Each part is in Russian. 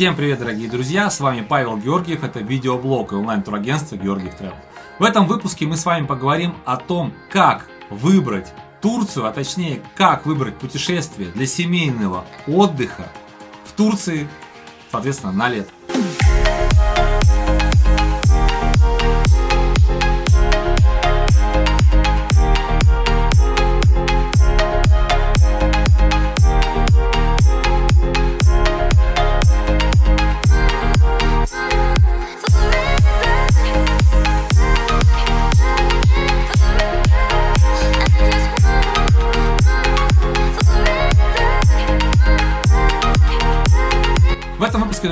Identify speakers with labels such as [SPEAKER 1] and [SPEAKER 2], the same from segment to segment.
[SPEAKER 1] Всем привет, дорогие друзья, с вами Павел Георгиев, это видеоблог и онлайн-турагентство Георгиев Travel. В этом выпуске мы с вами поговорим о том, как выбрать Турцию, а точнее, как выбрать путешествие для семейного отдыха в Турции, соответственно, на лето.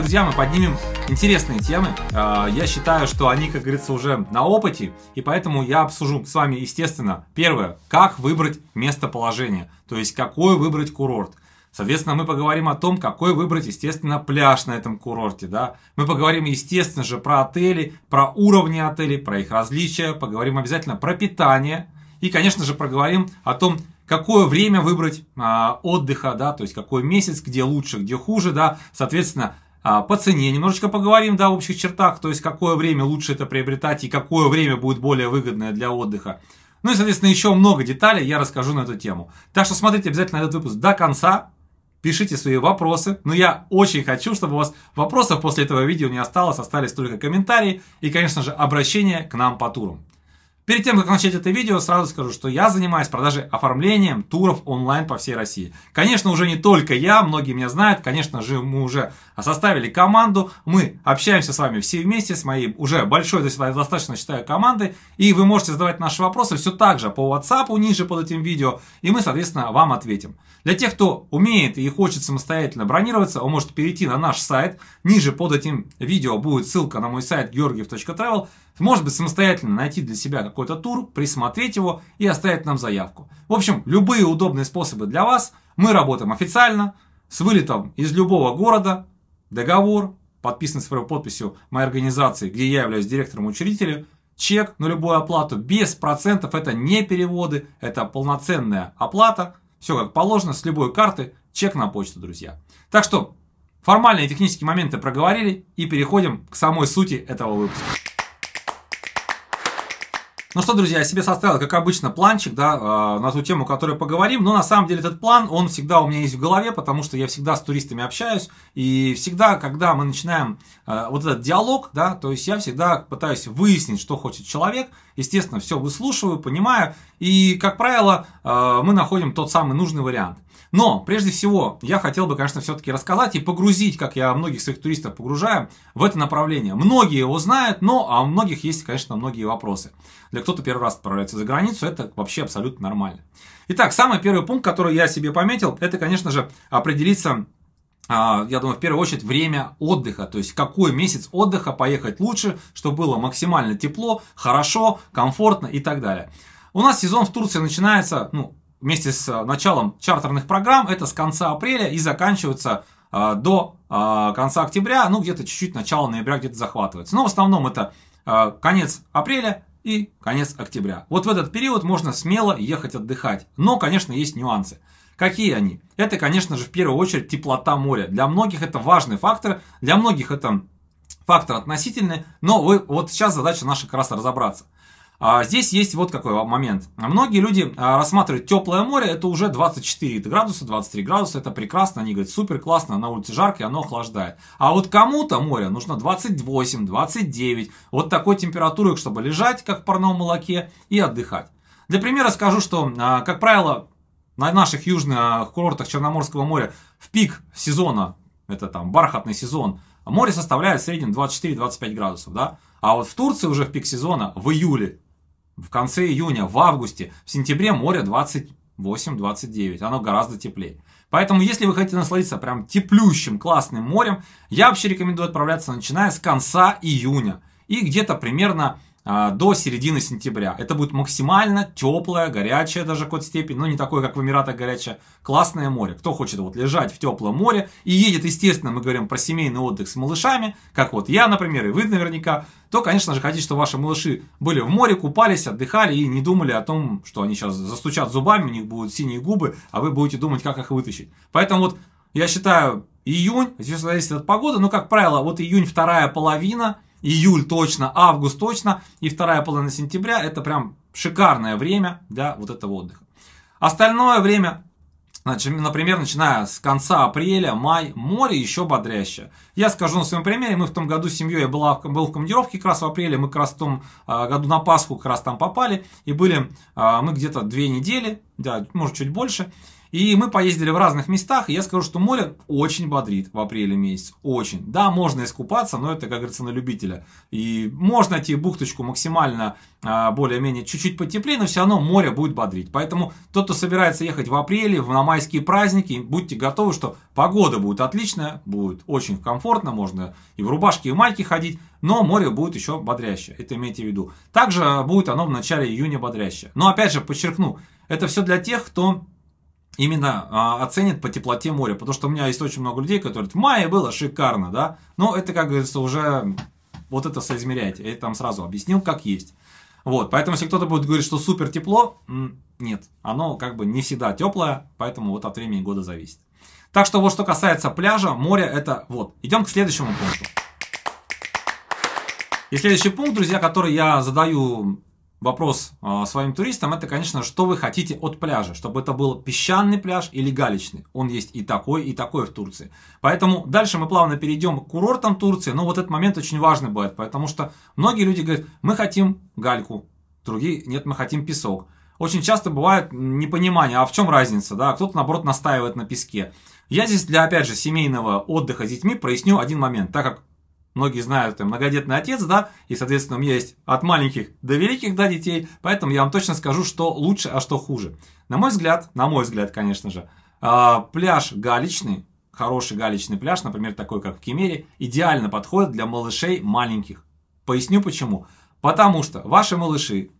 [SPEAKER 1] друзья, мы поднимем интересные темы. А, я считаю, что они, как говорится, уже на опыте, и поэтому я обсужу с вами, естественно, первое, как выбрать местоположение, то есть какой выбрать курорт. Соответственно, мы поговорим о том, какой выбрать, естественно, пляж на этом курорте. Да? Мы поговорим, естественно же, про отели, про уровни отелей, про их различия. Поговорим обязательно про питание. И, конечно же, проговорим о том, какое время выбрать а, отдыха, да, то есть какой месяц, где лучше, где хуже, да, соответственно, а, по цене немножечко поговорим, да, в общих чертах, то есть какое время лучше это приобретать и какое время будет более выгодное для отдыха. Ну и, соответственно, еще много деталей я расскажу на эту тему. Так что смотрите обязательно этот выпуск до конца, пишите свои вопросы. Но я очень хочу, чтобы у вас вопросов после этого видео не осталось, остались только комментарии и, конечно же, обращение к нам по турам. Перед тем, как начать это видео, сразу скажу, что я занимаюсь продажей оформлением туров онлайн по всей России. Конечно, уже не только я, многие меня знают, конечно же, мы уже составили команду, мы общаемся с вами все вместе, с моей уже большой, достаточно считаю, командой, и вы можете задавать наши вопросы все так же по WhatsApp ниже под этим видео, и мы, соответственно, вам ответим. Для тех, кто умеет и хочет самостоятельно бронироваться, он может перейти на наш сайт. Ниже под этим видео будет ссылка на мой сайт georgiev.travel. Может быть, самостоятельно найти для себя какой-то тур, присмотреть его и оставить нам заявку. В общем, любые удобные способы для вас. Мы работаем официально, с вылетом из любого города, договор, подписан своей подписью моей организации, где я являюсь директором-учредителем, чек на любую оплату без процентов, это не переводы, это полноценная оплата – все как положено, с любой карты, чек на почту, друзья. Так что, формальные технические моменты проговорили и переходим к самой сути этого выпуска. Ну что, друзья, я себе составил, как обычно, планчик, да, а, на ту тему, о которой поговорим. Но на самом деле этот план, он всегда у меня есть в голове, потому что я всегда с туристами общаюсь. И всегда, когда мы начинаем а, вот этот диалог, да, то есть я всегда пытаюсь выяснить, что хочет человек. Естественно, все выслушиваю, понимаю. И, как правило, а, мы находим тот самый нужный вариант. Но, прежде всего, я хотел бы, конечно, все-таки рассказать и погрузить, как я многих своих туристов погружаю, в это направление. Многие его знают, но а у многих есть, конечно, многие вопросы. Для кто-то первый раз отправляется за границу, это вообще абсолютно нормально. Итак, самый первый пункт, который я себе пометил, это, конечно же, определиться а, я думаю, в первую очередь время отдыха, то есть какой месяц отдыха поехать лучше, чтобы было максимально тепло, хорошо, комфортно и так далее. У нас сезон в Турции начинается, ну, вместе с э, началом чартерных программ, это с конца апреля и заканчивается э, до э, конца октября, ну где-то чуть-чуть начало ноября где-то захватывается. Но в основном это конец апреля и конец октября. Вот в этот период можно смело ехать отдыхать. Но, конечно, есть нюансы. Какие они? Это, конечно же, в первую очередь теплота моря. Для многих это важный фактор, для многих это фактор относительный, но вы, вот сейчас задача наша как раз разобраться – а здесь есть вот какой момент. Многие люди а, рассматривают теплое море, это уже 24 градуса, 23 градуса, это прекрасно, они говорят, супер классно, на улице жарко, и оно охлаждает. А вот кому-то море нужно 28, 29, вот такой температуры, чтобы лежать, как в парном молоке, и отдыхать. Для примера скажу, что, а, как правило, на наших южных курортах Черноморского моря в пик сезона, это там бархатный сезон, море составляет в среднем 24-25 градусов, да? А вот в Турции уже в пик сезона, в июле, в конце июня, в августе, в сентябре море 28-29, оно гораздо теплее. Поэтому, если вы хотите насладиться прям теплющим, классным морем, я вообще рекомендую отправляться начиная с конца июня. И где-то примерно а, до середины сентября. Это будет максимально теплое, горячее даже кот то но не такое, как в Эмиратах горячее, классное море. Кто хочет вот лежать в теплом море и едет, естественно, мы говорим про семейный отдых с малышами, как вот я, например, и вы наверняка, то, конечно же, хотите, чтобы ваши малыши были в море, купались, отдыхали и не думали о том, что они сейчас застучат зубами, у них будут синие губы, а вы будете думать, как их вытащить. Поэтому вот я считаю, июнь, здесь зависит от погоды, но, ну, как правило, вот июнь вторая половина – июль точно, август точно и вторая половина сентября это прям шикарное время для вот этого отдыха. Остальное время Значит, например, начиная с конца апреля, май, море еще бодряще. Я скажу на своем примере, мы в том году с семьей была, был в командировке как раз в апреле, мы как раз в том а, году на Пасху как раз там попали, и были а, мы где-то две недели, да, может чуть больше, и мы поездили в разных местах, и я скажу, что море очень бодрит в апреле месяц, очень. Да, можно искупаться, но это, как говорится, на любителя. И можно идти бухточку максимально, а, более-менее, чуть-чуть потеплее, но все равно море будет бодрить. Поэтому тот, кто собирается ехать в апреле, на майские праздники, будьте готовы, что погода будет отличная, будет очень комфортно, можно и в рубашке, и в майке ходить, но море будет еще бодрящее, это имейте в виду. Также будет оно в начале июня бодрящее. Но опять же, подчеркну, это все для тех, кто именно а, оценит по теплоте моря. Потому что у меня есть очень много людей, которые говорят, в мае было шикарно, да? Но это, как говорится, уже вот это соизмеряйте. Я там сразу объяснил, как есть. Вот, поэтому если кто-то будет говорить, что супер тепло, нет, оно как бы не всегда теплое, поэтому вот от времени года зависит. Так что вот что касается пляжа, моря, это вот. Идем к следующему пункту. И следующий пункт, друзья, который я задаю вопрос э, своим туристам, это, конечно, что вы хотите от пляжа, чтобы это был песчаный пляж или галечный. Он есть и такой, и такой в Турции. Поэтому дальше мы плавно перейдем к курортам Турции, но вот этот момент очень важный будет, потому что многие люди говорят, мы хотим гальку, другие, нет, мы хотим песок. Очень часто бывает непонимание, а в чем разница, да, кто-то, наоборот, настаивает на песке. Я здесь для, опять же, семейного отдыха с детьми проясню один момент, так как Многие знают, я многодетный отец, да, и, соответственно, у меня есть от маленьких до великих, да, детей, поэтому я вам точно скажу, что лучше, а что хуже. На мой взгляд, на мой взгляд, конечно же, а, пляж галечный, хороший галечный пляж, например, такой, как в Кемере, идеально подходит для малышей маленьких. Поясню почему. Потому что ваши малыши,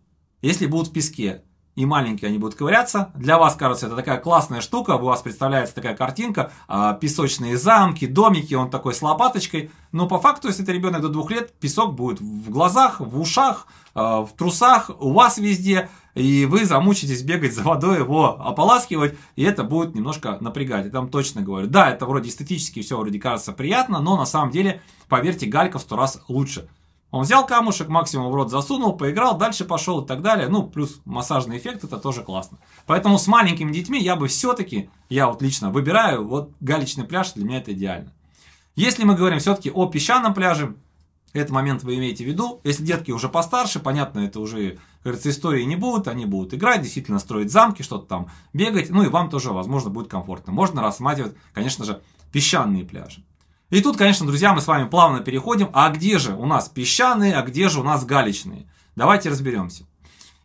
[SPEAKER 1] если будут в песке, и маленькие они будут ковыряться. Для вас, кажется, это такая классная штука, у вас представляется такая картинка, а, песочные замки, домики, он такой с лопаточкой. Но по факту, если это ребенок до двух лет, песок будет в глазах, в ушах, а, в трусах, у вас везде, и вы замучитесь бегать за водой, его ополаскивать, и это будет немножко напрягать, я там точно говорю. Да, это вроде эстетически все вроде кажется приятно, но на самом деле, поверьте, галька в сто раз лучше. Он взял камушек, максимум в рот засунул, поиграл, дальше пошел и так далее. Ну, плюс массажный эффект, это тоже классно. Поэтому с маленькими детьми я бы все-таки, я вот лично выбираю, вот галечный пляж для меня это идеально. Если мы говорим все-таки о песчаном пляже, этот момент вы имеете в виду. Если детки уже постарше, понятно, это уже, как истории не будут, они будут играть, действительно строить замки, что-то там бегать, ну и вам тоже, возможно, будет комфортно. Можно рассматривать, конечно же, песчаные пляжи. И тут, конечно, друзья, мы с вами плавно переходим, а где же у нас песчаные, а где же у нас галечные? Давайте разберемся.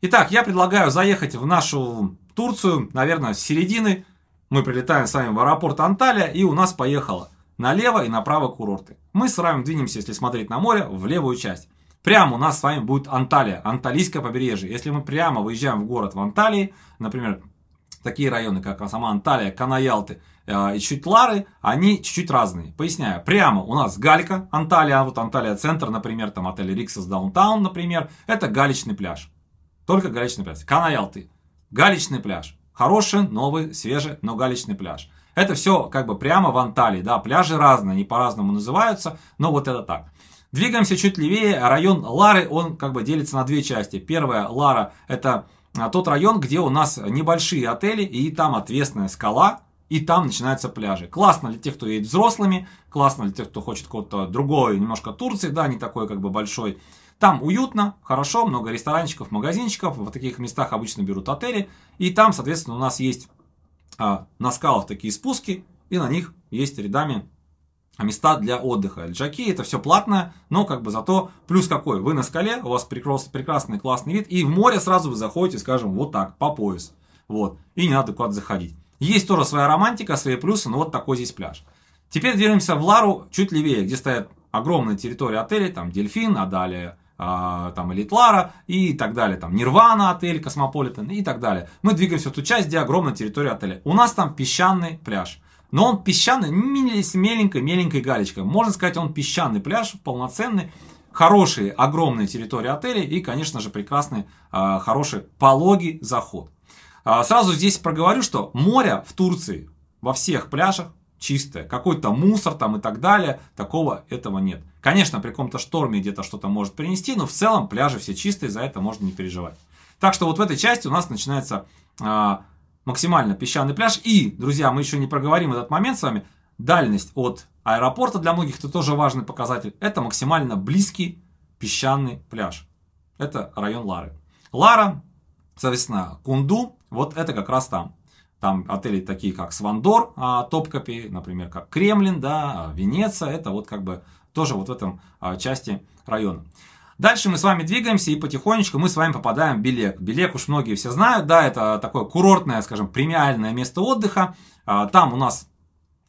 [SPEAKER 1] Итак, я предлагаю заехать в нашу Турцию, наверное, с середины. Мы прилетаем с вами в аэропорт Анталия, и у нас поехало налево и направо курорты. Мы с вами двинемся, если смотреть на море, в левую часть. Прямо у нас с вами будет Анталия, Анталийское побережье. Если мы прямо выезжаем в город в Анталии, например, такие районы, как сама Анталия, Канаялты – а, и чуть Лары, они чуть-чуть разные. Поясняю, прямо у нас Галька, Анталия, вот Анталия центр, например, там отель Риксос Даунтаун, например, это галичный пляж. Только галичный пляж. Канаялты. Галичный пляж. Хороший, новый, свежий, но галичный пляж. Это все как бы прямо в Анталии, да, пляжи разные, они по-разному называются, но вот это так. Двигаемся чуть левее, район Лары, он как бы делится на две части. Первая Лара это а, тот район, где у нас небольшие отели, и там отвесная скала, и там начинаются пляжи. Классно для тех, кто едет взрослыми, классно для тех, кто хочет кого то другой, немножко Турции, да, не такой как бы большой. Там уютно, хорошо, много ресторанчиков, магазинчиков, в таких местах обычно берут отели, и там, соответственно, у нас есть а, на скалах такие спуски, и на них есть рядами места для отдыха. Лежаки это все платное, но как бы зато плюс какой, вы на скале, у вас прекрасный, прекрасный классный вид, и в море сразу вы заходите, скажем, вот так, по пояс. Вот, и не надо куда-то заходить. Есть тоже своя романтика, свои плюсы, но вот такой здесь пляж. Теперь двигаемся в Лару, чуть левее, где стоят огромные территории отелей, там Дельфин, а далее а, там Элит Лара и так далее, там Нирвана отель, Космополитен и так далее. Мы двигаемся в ту часть, где огромная территория отеля. У нас там песчаный пляж. Но он песчаный с меленькой-меленькой галечкой. Можно сказать, он песчаный пляж, полноценный. Хорошие, огромные территории отелей и, конечно же, прекрасный, а, хороший пологий заход. А, сразу здесь проговорю, что море в Турции во всех пляжах чистое. Какой-то мусор там и так далее, такого этого нет. Конечно, при каком-то шторме где-то что-то может принести, но в целом пляжи все чистые, за это можно не переживать. Так что вот в этой части у нас начинается а, максимально песчаный пляж. И, друзья, мы еще не проговорим этот момент с вами. Дальность от аэропорта для многих это тоже важный показатель. Это максимально близкий песчаный пляж. Это район Лары. Лара, соответственно, Кунду, вот это как раз там. Там отели такие, как Свандор, а, Топкапи, например, как Кремлин, да, а, Венеция. Это вот как бы тоже вот в этом а, части района. Дальше мы с вами двигаемся и потихонечку мы с вами попадаем в Белек. Белек уж многие все знают, да, это такое курортное, скажем, премиальное место отдыха. Там у нас,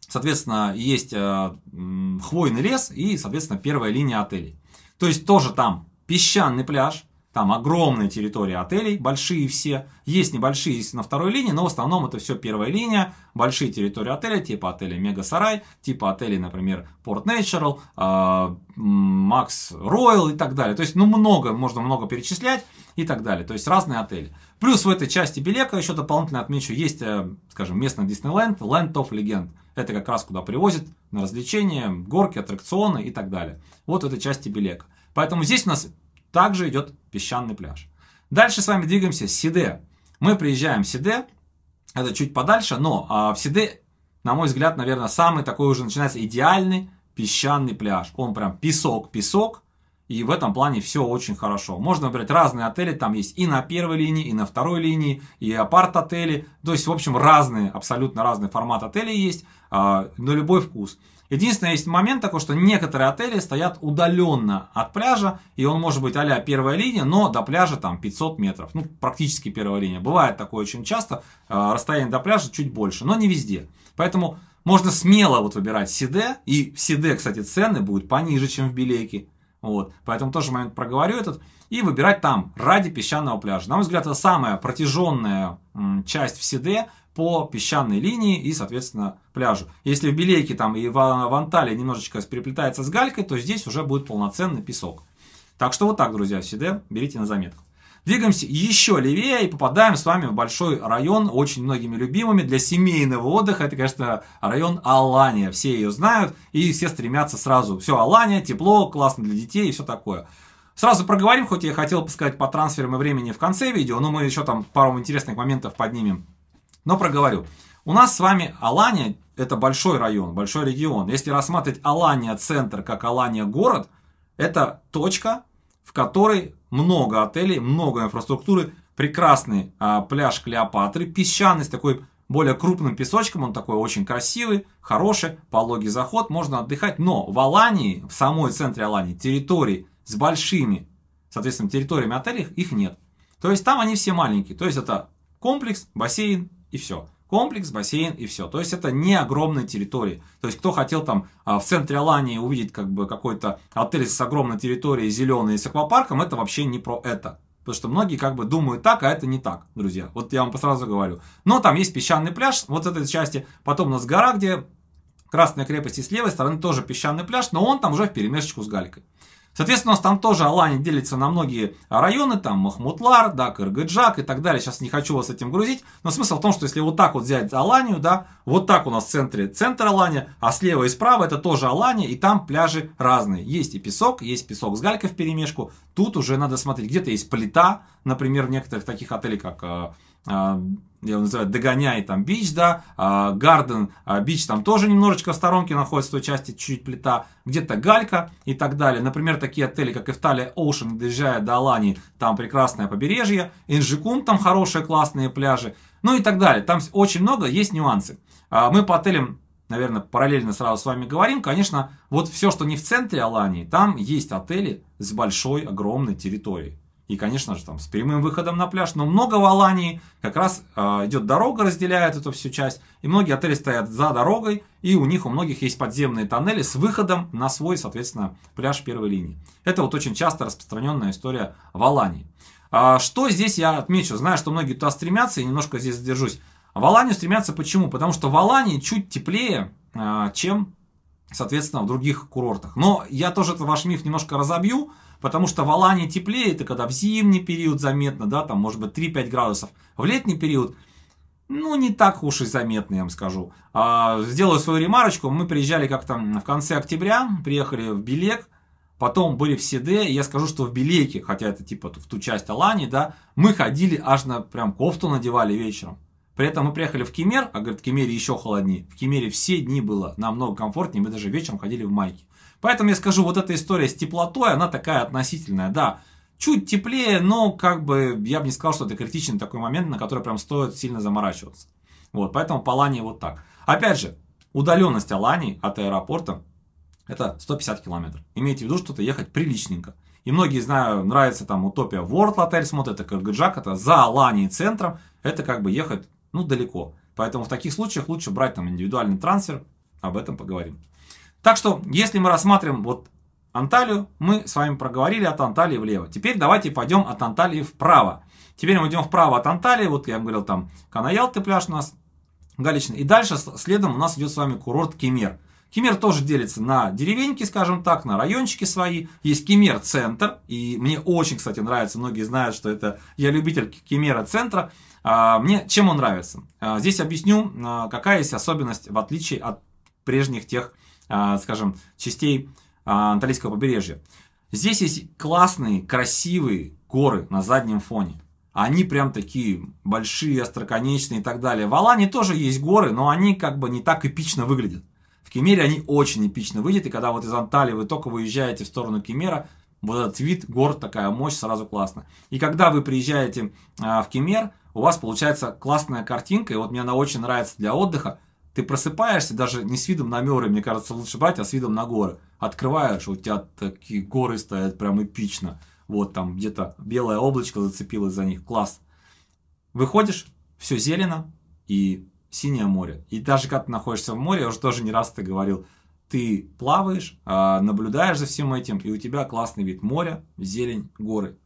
[SPEAKER 1] соответственно, есть хвойный лес и, соответственно, первая линия отелей. То есть тоже там песчаный пляж, там огромные территории отелей, большие все. Есть небольшие есть на второй линии, но в основном это все первая линия. Большие территории отеля, типа отеля Мега Сарай, типа отелей, например, Port Natural, а, Макс Royal и так далее. То есть, ну, много, можно много перечислять и так далее. То есть, разные отели. Плюс в этой части Белека еще дополнительно отмечу, есть, э, скажем, местный Диснейленд, Land of Legend. Это как раз куда привозят на развлечения, горки, аттракционы и так далее. Вот в этой части Белека. Поэтому здесь у нас также идет песчаный пляж. Дальше с вами двигаемся, Сиде. Мы приезжаем в Сиде, это чуть подальше, но а, в Сиде, на мой взгляд, наверное, самый такой уже начинается идеальный песчаный пляж. Он прям песок, песок, и в этом плане все очень хорошо. Можно выбрать разные отели, там есть и на первой линии, и на второй линии, и апарт-отели. То есть, в общем, разные, абсолютно разные формат отелей есть, а, на любой вкус. Единственное, есть момент такой, что некоторые отели стоят удаленно от пляжа, и он может быть а первая линия, но до пляжа там 500 метров, ну практически первая линия. Бывает такое очень часто, а, расстояние до пляжа чуть больше, но не везде. Поэтому можно смело вот выбирать Сиде, и в Сиде, кстати, цены будут пониже, чем в Билейке. Вот, поэтому тоже момент проговорю этот. И выбирать там, ради песчаного пляжа. На мой взгляд, это самая протяженная часть в Сиде, по песчаной линии и, соответственно, пляжу. Если в Белейке там и а, в Анталии немножечко переплетается с галькой, то здесь уже будет полноценный песок. Так что вот так, друзья, Сиде, берите на заметку. Двигаемся еще левее и попадаем с вами в большой район, очень многими любимыми для семейного отдыха. Это, конечно, район Алания. Все ее знают и все стремятся сразу. Все, Алания, тепло, классно для детей и все такое. Сразу проговорим, хоть я хотел бы сказать по трансферам и времени в конце видео, но мы еще там пару интересных моментов поднимем но проговорю. У нас с вами Алания – это большой район, большой регион. Если рассматривать Алания-центр как Алания-город, это точка, в которой много отелей, много инфраструктуры, прекрасный а, пляж Клеопатры, песчаный, с такой более крупным песочком, он такой очень красивый, хороший, пологий заход, можно отдыхать. Но в Алании, в самой центре Алании, территории с большими, соответственно, территориями отелей, их нет. То есть там они все маленькие. То есть это комплекс, бассейн, и все. Комплекс, бассейн и все. То есть это не огромные территории. То есть кто хотел там а, в центре Алании увидеть как бы какой-то отель с огромной территорией, зеленый, с аквапарком, это вообще не про это. Потому что многие как бы думают так, а это не так, друзья. Вот я вам сразу говорю. Но там есть песчаный пляж, вот с этой части. Потом у нас гора, где Красная крепость и с левой стороны тоже песчаный пляж, но он там уже в перемешечку с галькой. Соответственно, у нас там тоже Алания делится на многие районы, там Махмутлар, да, Кыргыджак и так далее. Сейчас не хочу вас этим грузить, но смысл в том, что если вот так вот взять Аланию, да, вот так у нас в центре центр Алания, а слева и справа это тоже Алания, и там пляжи разные. Есть и песок, есть песок с галькой в перемешку. Тут уже надо смотреть, где-то есть плита, например, в некоторых таких отелях, как э, э, я его называю догоняй там бич, да, а, гарден, а, бич там тоже немножечко в сторонке находится, в той части чуть-чуть плита, где-то галька и так далее. Например, такие отели, как Эфталия Оушен, доезжая до Алании, там прекрасное побережье, Инжикум, там хорошие классные пляжи, ну и так далее. Там очень много, есть нюансы. А, мы по отелям наверное, параллельно сразу с вами говорим, конечно, вот все, что не в центре Алании, там есть отели с большой, огромной территорией и, конечно же, там с прямым выходом на пляж, но много в Алании, как раз э, идет дорога, разделяет эту всю часть, и многие отели стоят за дорогой, и у них у многих есть подземные тоннели с выходом на свой, соответственно, пляж первой линии. Это вот очень часто распространенная история в Алании. А, что здесь я отмечу? Знаю, что многие туда стремятся, и немножко здесь задержусь. В Аланию стремятся почему? Потому что в Алании чуть теплее, э, чем, соответственно, в других курортах. Но я тоже этот ваш миф немножко разобью, Потому что в Алане теплее, это когда в зимний период заметно, да, там может быть 3-5 градусов. В летний период, ну, не так уж и заметно, я вам скажу. А, сделаю свою ремарочку. Мы приезжали как-то в конце октября, приехали в Белек, потом были в Седе, я скажу, что в Белеке, хотя это типа в ту часть Алани, да, мы ходили аж на прям кофту надевали вечером. При этом мы приехали в Кемер, а говорят, в Кемере еще холоднее. В Кемере все дни было намного комфортнее, мы даже вечером ходили в майке. Поэтому я скажу, вот эта история с теплотой, она такая относительная, да. Чуть теплее, но как бы я бы не сказал, что это критичный такой момент, на который прям стоит сильно заморачиваться. Вот, поэтому по Лане вот так. Опять же, удаленность Алании от аэропорта это 150 километров. Имейте в виду, что это ехать приличненько. И многие, знаю, нравится там Утопия World отель смотрят, это Кыргыджак, это за Аланией центром, это как бы ехать, ну, далеко. Поэтому в таких случаях лучше брать там индивидуальный трансфер, об этом поговорим. Так что, если мы рассматриваем вот Анталию, мы с вами проговорили от Анталии влево. Теперь давайте пойдем от Анталии вправо. Теперь мы идем вправо от Анталии, вот я вам говорил, там Канаялты пляж у нас, Галичный. И дальше следом у нас идет с вами курорт Кемер. Кемер тоже делится на деревеньки, скажем так, на райончики свои. Есть Кемер-центр, и мне очень, кстати, нравится, многие знают, что это я любитель Кемера-центра. А, мне чем он нравится? А, здесь объясню, а, какая есть особенность в отличие от прежних тех а, скажем, частей а, Анталийского побережья. Здесь есть классные, красивые горы на заднем фоне. Они прям такие большие, остроконечные и так далее. В Алане тоже есть горы, но они как бы не так эпично выглядят. В Кемере они очень эпично выглядят. И когда вот из Анталии вы только выезжаете в сторону Кемера, вот этот вид гор, такая мощь, сразу классно. И когда вы приезжаете а, в Кемер, у вас получается классная картинка. И вот мне она очень нравится для отдыха ты просыпаешься даже не с видом на мёры, мне кажется, лучше брать, а с видом на горы. Открываешь, у тебя такие горы стоят прям эпично. Вот там где-то белое облачко зацепилось за них, класс. Выходишь, все зелено и синее море. И даже когда ты находишься в море, я уже тоже не раз ты говорил, ты плаваешь, а, наблюдаешь за всем этим, и у тебя классный вид моря, зелень, горы.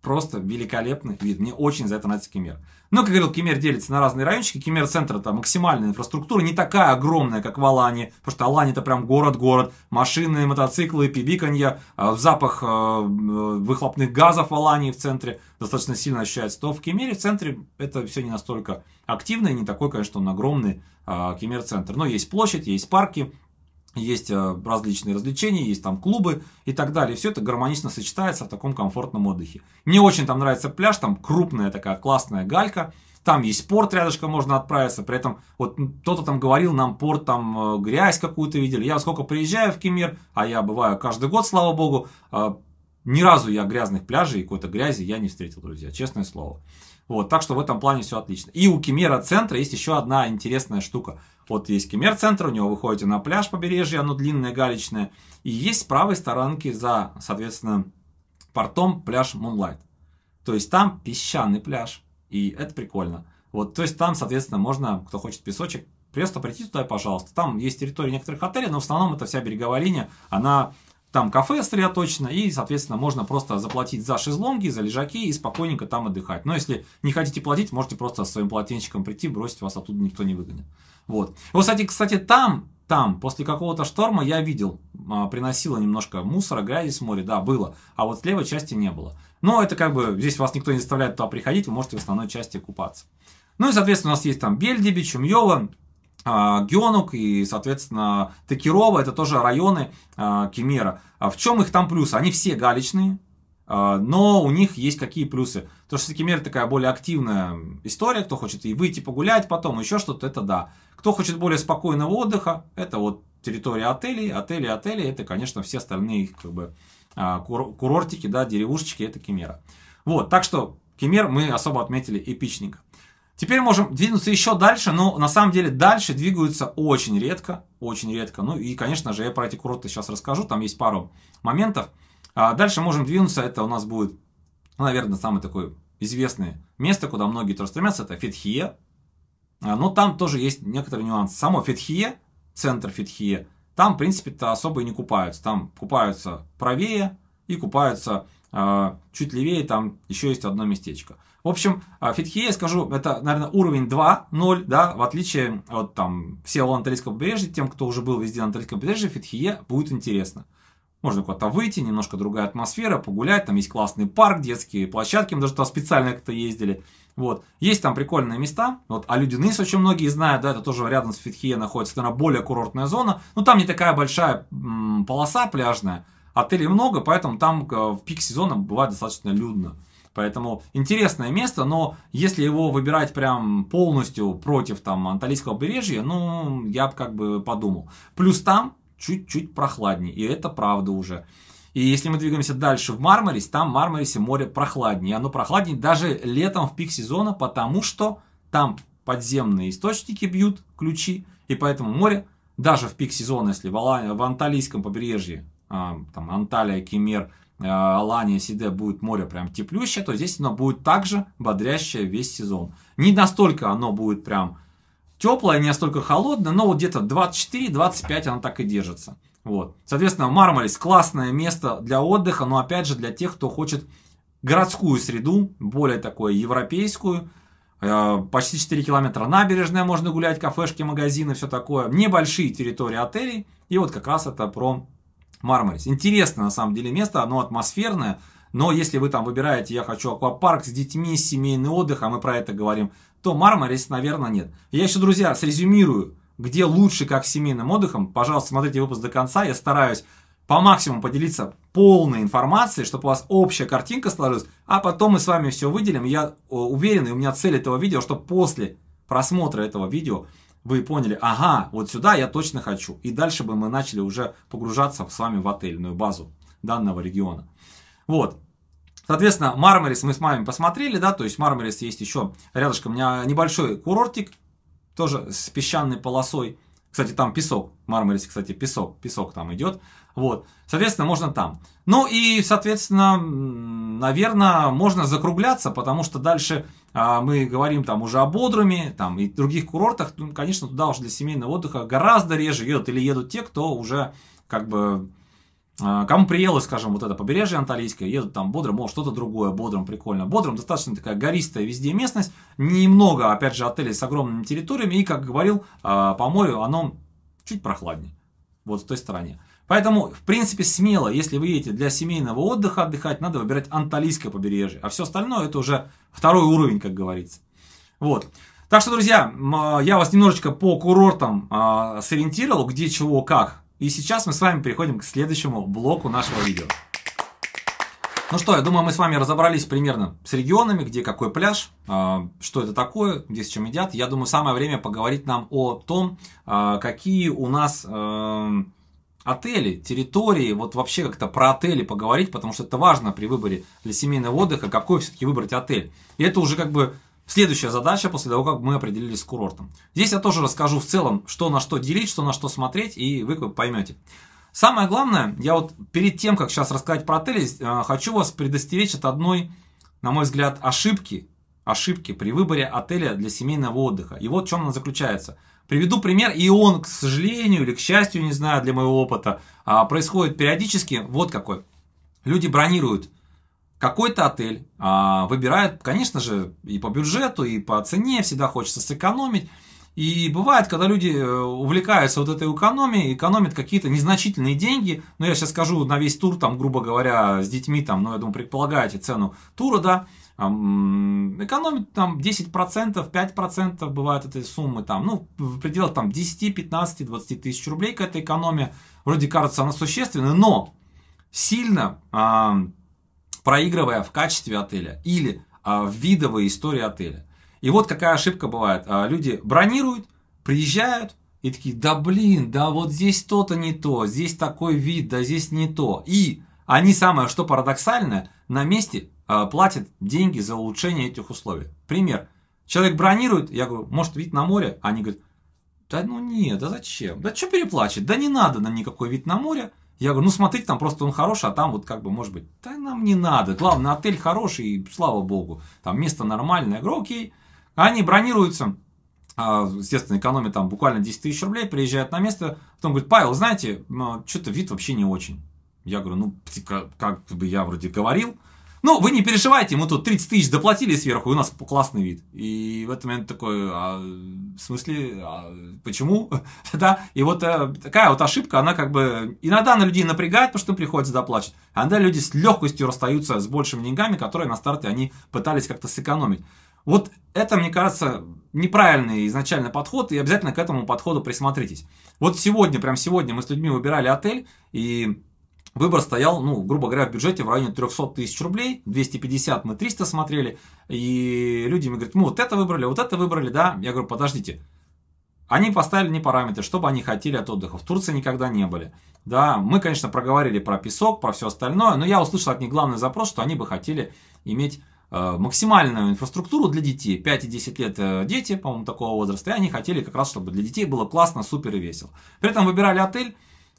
[SPEAKER 1] Просто великолепный вид. Мне очень за это нравится Кемер. Ну, как говорил, Кемер делится на разные райончики. Кемер-центр это максимальная инфраструктура, не такая огромная, как в Алане. Потому что Алане это прям город-город. Машины, мотоциклы, пибиканье, э, запах э, э, выхлопных газов в Алане в центре достаточно сильно ощущается. То в Кемере в центре это все не настолько активно и не такой, конечно, он огромный Кемер-центр. Но есть площадь, есть парки, есть э, различные развлечения, есть там клубы и так далее. Все это гармонично сочетается в таком комфортном отдыхе. Мне очень там нравится пляж, там крупная такая классная галька, там есть порт рядышком, можно отправиться. При этом вот кто-то там говорил, нам порт там э, грязь какую-то видели. Я сколько приезжаю в Кемер, а я бываю каждый год, слава богу, э, ни разу я грязных пляжей и какой-то грязи я не встретил, друзья, честное слово. Вот, так что в этом плане все отлично. И у Кемера центра есть еще одна интересная штука – вот есть Кемер-центр, у него выходите на пляж побережья, оно длинное, галечное. И есть с правой сторонки за, соответственно, портом пляж Moonlight. То есть там песчаный пляж, и это прикольно. Вот, то есть там, соответственно, можно, кто хочет песочек, просто прийти туда, пожалуйста. Там есть территория некоторых отелей, но в основном это вся береговая линия, она там кафе сосредоточено, и, соответственно, можно просто заплатить за шезлонги, за лежаки и спокойненько там отдыхать. Но если не хотите платить, можете просто своим полотенчиком прийти, бросить вас оттуда никто не выгонит. Вот. Вот, кстати, кстати, там, там, после какого-то шторма я видел, а, приносило немножко мусора, грязи с моря, да, было. А вот с левой части не было. Но это как бы, здесь вас никто не заставляет туда приходить, вы можете в основной части купаться. Ну и, соответственно, у нас есть там Бельдиби, Чумьёва, а, Геонук и, соответственно, Токирова, это тоже районы а, Кемера. А в чем их там плюс? Они все галечные, а, но у них есть какие плюсы. То, что Кемер такая более активная история, кто хочет и выйти погулять потом, еще что-то, это да. Кто хочет более спокойного отдыха, это вот территория отелей, отели, отели, это, конечно, все остальные как бы а, курортики, да, деревушечки, это Кемера. Вот, так что Кемер мы особо отметили эпичненько. Теперь можем двинуться еще дальше, но на самом деле дальше двигаются очень редко, очень редко. Ну и, конечно же, я про эти курорты сейчас расскажу, там есть пару моментов. А дальше можем двинуться, это у нас будет, ну, наверное, самое такое известное место, куда многие тоже стремятся, это Фетхия. А, но там тоже есть некоторые нюансы. Само Фетхие, центр Фетхие, там, в принципе-то особо и не купаются. Там купаются правее и купаются э, чуть левее, там еще есть одно местечко. В общем, а, Фитхия, скажу, это, наверное, уровень 2.0, да, в отличие от там всего Анатолийского побережья, тем, кто уже был везде на Анатолийском побережье, Фитхия будет интересно. Можно куда-то выйти, немножко другая атмосфера, погулять. Там есть классный парк, детские площадки. Мы даже туда специально как-то ездили. Вот. Есть там прикольные места. Вот. А Людиныс очень многие знают, да, это тоже рядом с Фитхия находится. Это, наверное, более курортная зона. Но там не такая большая м -м, полоса пляжная. Отелей много, поэтому там э, в пик сезона бывает достаточно людно. Поэтому интересное место, но если его выбирать прям полностью против там Анталийского побережья, ну, я бы как бы подумал. Плюс там чуть-чуть прохладнее, и это правда уже. И если мы двигаемся дальше в Мармарис, там в Мармарисе море прохладнее. Оно прохладнее даже летом в пик сезона, потому что там подземные источники бьют ключи, и поэтому море даже в пик сезона, если в Анталийском побережье, а, там Анталия, Кемер, а, Алания, Сиде будет море прям теплющее, то здесь оно будет также бодрящее весь сезон. Не настолько оно будет прям теплая, не настолько холодная, но вот где-то 24-25 она так и держится. Вот. Соответственно, Мармарис классное место для отдыха, но опять же для тех, кто хочет городскую среду, более такую европейскую, э, почти 4 километра набережная, можно гулять, кафешки, магазины, все такое. Небольшие территории отелей, и вот как раз это про Мармарис. Интересное на самом деле место, оно атмосферное, но если вы там выбираете, я хочу аквапарк с детьми, семейный отдых, а мы про это говорим, то Мармарис, наверное, нет. Я еще, друзья, срезюмирую, где лучше как с семейным отдыхом. Пожалуйста, смотрите выпуск до конца. Я стараюсь по максимуму поделиться полной информацией, чтобы у вас общая картинка сложилась, а потом мы с вами все выделим. Я э, уверен, и у меня цель этого видео, что после просмотра этого видео вы поняли, ага, вот сюда я точно хочу. И дальше бы мы начали уже погружаться с вами в отельную базу данного региона. Вот, Соответственно, Мармарис мы с вами посмотрели, да, то есть Мармарис есть еще рядышком у меня небольшой курортик, тоже с песчаной полосой. Кстати, там песок, Мармарисе, кстати, песок, песок там идет. Вот, соответственно, можно там. Ну и, соответственно, наверное, можно закругляться, потому что дальше а, мы говорим там уже о Бодруме, там и других курортах. Ну, конечно, туда уже для семейного отдыха гораздо реже едут или едут те, кто уже как бы а, кому приелось, скажем, вот это побережье анталийское, едут там бодро, мол, что-то другое, бодрым прикольно. Бодрым достаточно такая гористая везде местность, немного, опять же, отелей с огромными территориями, и, как говорил, а, по морю оно чуть прохладнее, вот в той стороне. Поэтому, в принципе, смело, если вы едете для семейного отдыха отдыхать, надо выбирать анталийское побережье, а все остальное это уже второй уровень, как говорится. Вот. Так что, друзья, а, я вас немножечко по курортам сориентировал, где, чего, как, и сейчас мы с вами переходим к следующему блоку нашего видео. Ну что, я думаю, мы с вами разобрались примерно с регионами, где какой пляж, а, что это такое, где с чем едят. Я думаю, самое время поговорить нам о том, а, какие у нас а, отели, территории, вот вообще как-то про отели поговорить, потому что это важно при выборе для семейного отдыха, какой все-таки выбрать отель. И это уже как бы Следующая задача после того, как мы определились с курортом. Здесь я тоже расскажу в целом, что на что делить, что на что смотреть, и вы поймете. Самое главное, я вот перед тем, как сейчас рассказать про отели, э, хочу вас предостеречь от одной, на мой взгляд, ошибки, ошибки при выборе отеля для семейного отдыха. И вот в чем она заключается. Приведу пример, и он, к сожалению или к счастью, не знаю, для моего опыта, а, происходит периодически. Вот какой. Люди бронируют какой-то отель а, выбирает, конечно же, и по бюджету, и по цене, всегда хочется сэкономить. И бывает, когда люди э, увлекаются вот этой экономией, экономят какие-то незначительные деньги, ну, я сейчас скажу на весь тур, там, грубо говоря, с детьми, там, ну, я думаю, предполагаете цену тура, да, экономит там 10%, 5% бывает этой суммы, там, ну, в пределах там 10, 15, 20 тысяч рублей какая-то экономия, вроде кажется она существенная, но сильно проигрывая в качестве отеля или а, в видовой истории отеля. И вот какая ошибка бывает. А, люди бронируют, приезжают и такие, да блин, да вот здесь то-то не то, здесь такой вид, да здесь не то. И они, самое что парадоксальное, на месте а, платят деньги за улучшение этих условий. Пример. Человек бронирует, я говорю, может вид на море? Они говорят, да ну нет, да зачем? Да что переплачивать? Да не надо нам никакой вид на море. Я говорю, ну смотрите, там просто он хороший, а там вот как бы может быть, да нам не надо. Главное, отель хороший, и слава богу, там место нормальное. Я говорю, окей. Они бронируются, а, естественно, экономят там буквально 10 тысяч рублей, приезжают на место, потом говорит, Павел, знаете, что-то вид вообще не очень. Я говорю, ну, типа, как бы я вроде говорил, ну, вы не переживайте, мы тут 30 тысяч доплатили сверху, и у нас классный вид. И в этот момент такой, а, в смысле, а, почему? да? И вот а, такая вот ошибка, она как бы иногда на людей напрягает, потому что им приходится доплачивать. А иногда люди с легкостью расстаются с большими деньгами, которые на старте они пытались как-то сэкономить. Вот это, мне кажется, неправильный изначально подход, и обязательно к этому подходу присмотритесь. Вот сегодня, прям сегодня мы с людьми выбирали отель, и Выбор стоял, ну, грубо говоря, в бюджете в районе 300 тысяч рублей, 250 мы 300 смотрели, и люди мне говорят, мы вот это выбрали, вот это выбрали, да, я говорю, подождите, они поставили не параметры, чтобы они хотели от отдыха. В Турции никогда не были. Да, мы, конечно, проговорили про песок, про все остальное, но я услышал от них главный запрос, что они бы хотели иметь э, максимальную инфраструктуру для детей. 5 и 10 лет э, дети, по-моему, такого возраста, и они хотели как раз, чтобы для детей было классно, супер и весело. При этом выбирали отель,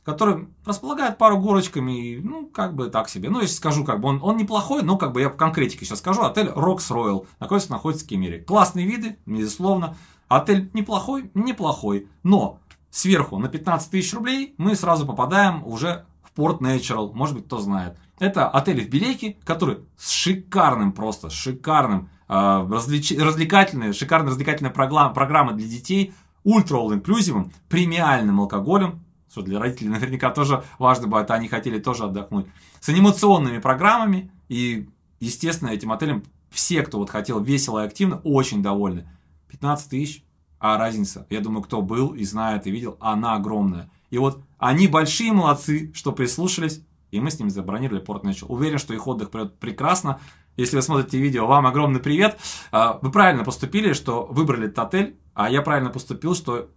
[SPEAKER 1] который располагает пару горочками, и, ну, как бы так себе. Ну, я сейчас скажу, как бы он, он неплохой, но как бы я по конкретике сейчас скажу. Отель Рокс Royal находится, находится в Кемере. Классные виды, безусловно. Отель неплохой, неплохой, но сверху на 15 тысяч рублей мы сразу попадаем уже в Port Natural, может быть, кто знает. Это отель в Белеке, который с шикарным просто, шикарным, э, развлеч... развлекательной шикарная развлекательная программа, программа для детей, ультра all-инклюзивом, премиальным алкоголем, что для родителей наверняка тоже важно это а они хотели тоже отдохнуть, с анимационными программами, и, естественно, этим отелем все, кто вот хотел весело и активно, очень довольны. 15 тысяч, а разница, я думаю, кто был и знает, и видел, она огромная. И вот они большие молодцы, что прислушались, и мы с ними забронировали Порт начал. Уверен, что их отдых придет прекрасно. Если вы смотрите видео, вам огромный привет. А, вы правильно поступили, что выбрали этот отель, а я правильно поступил, что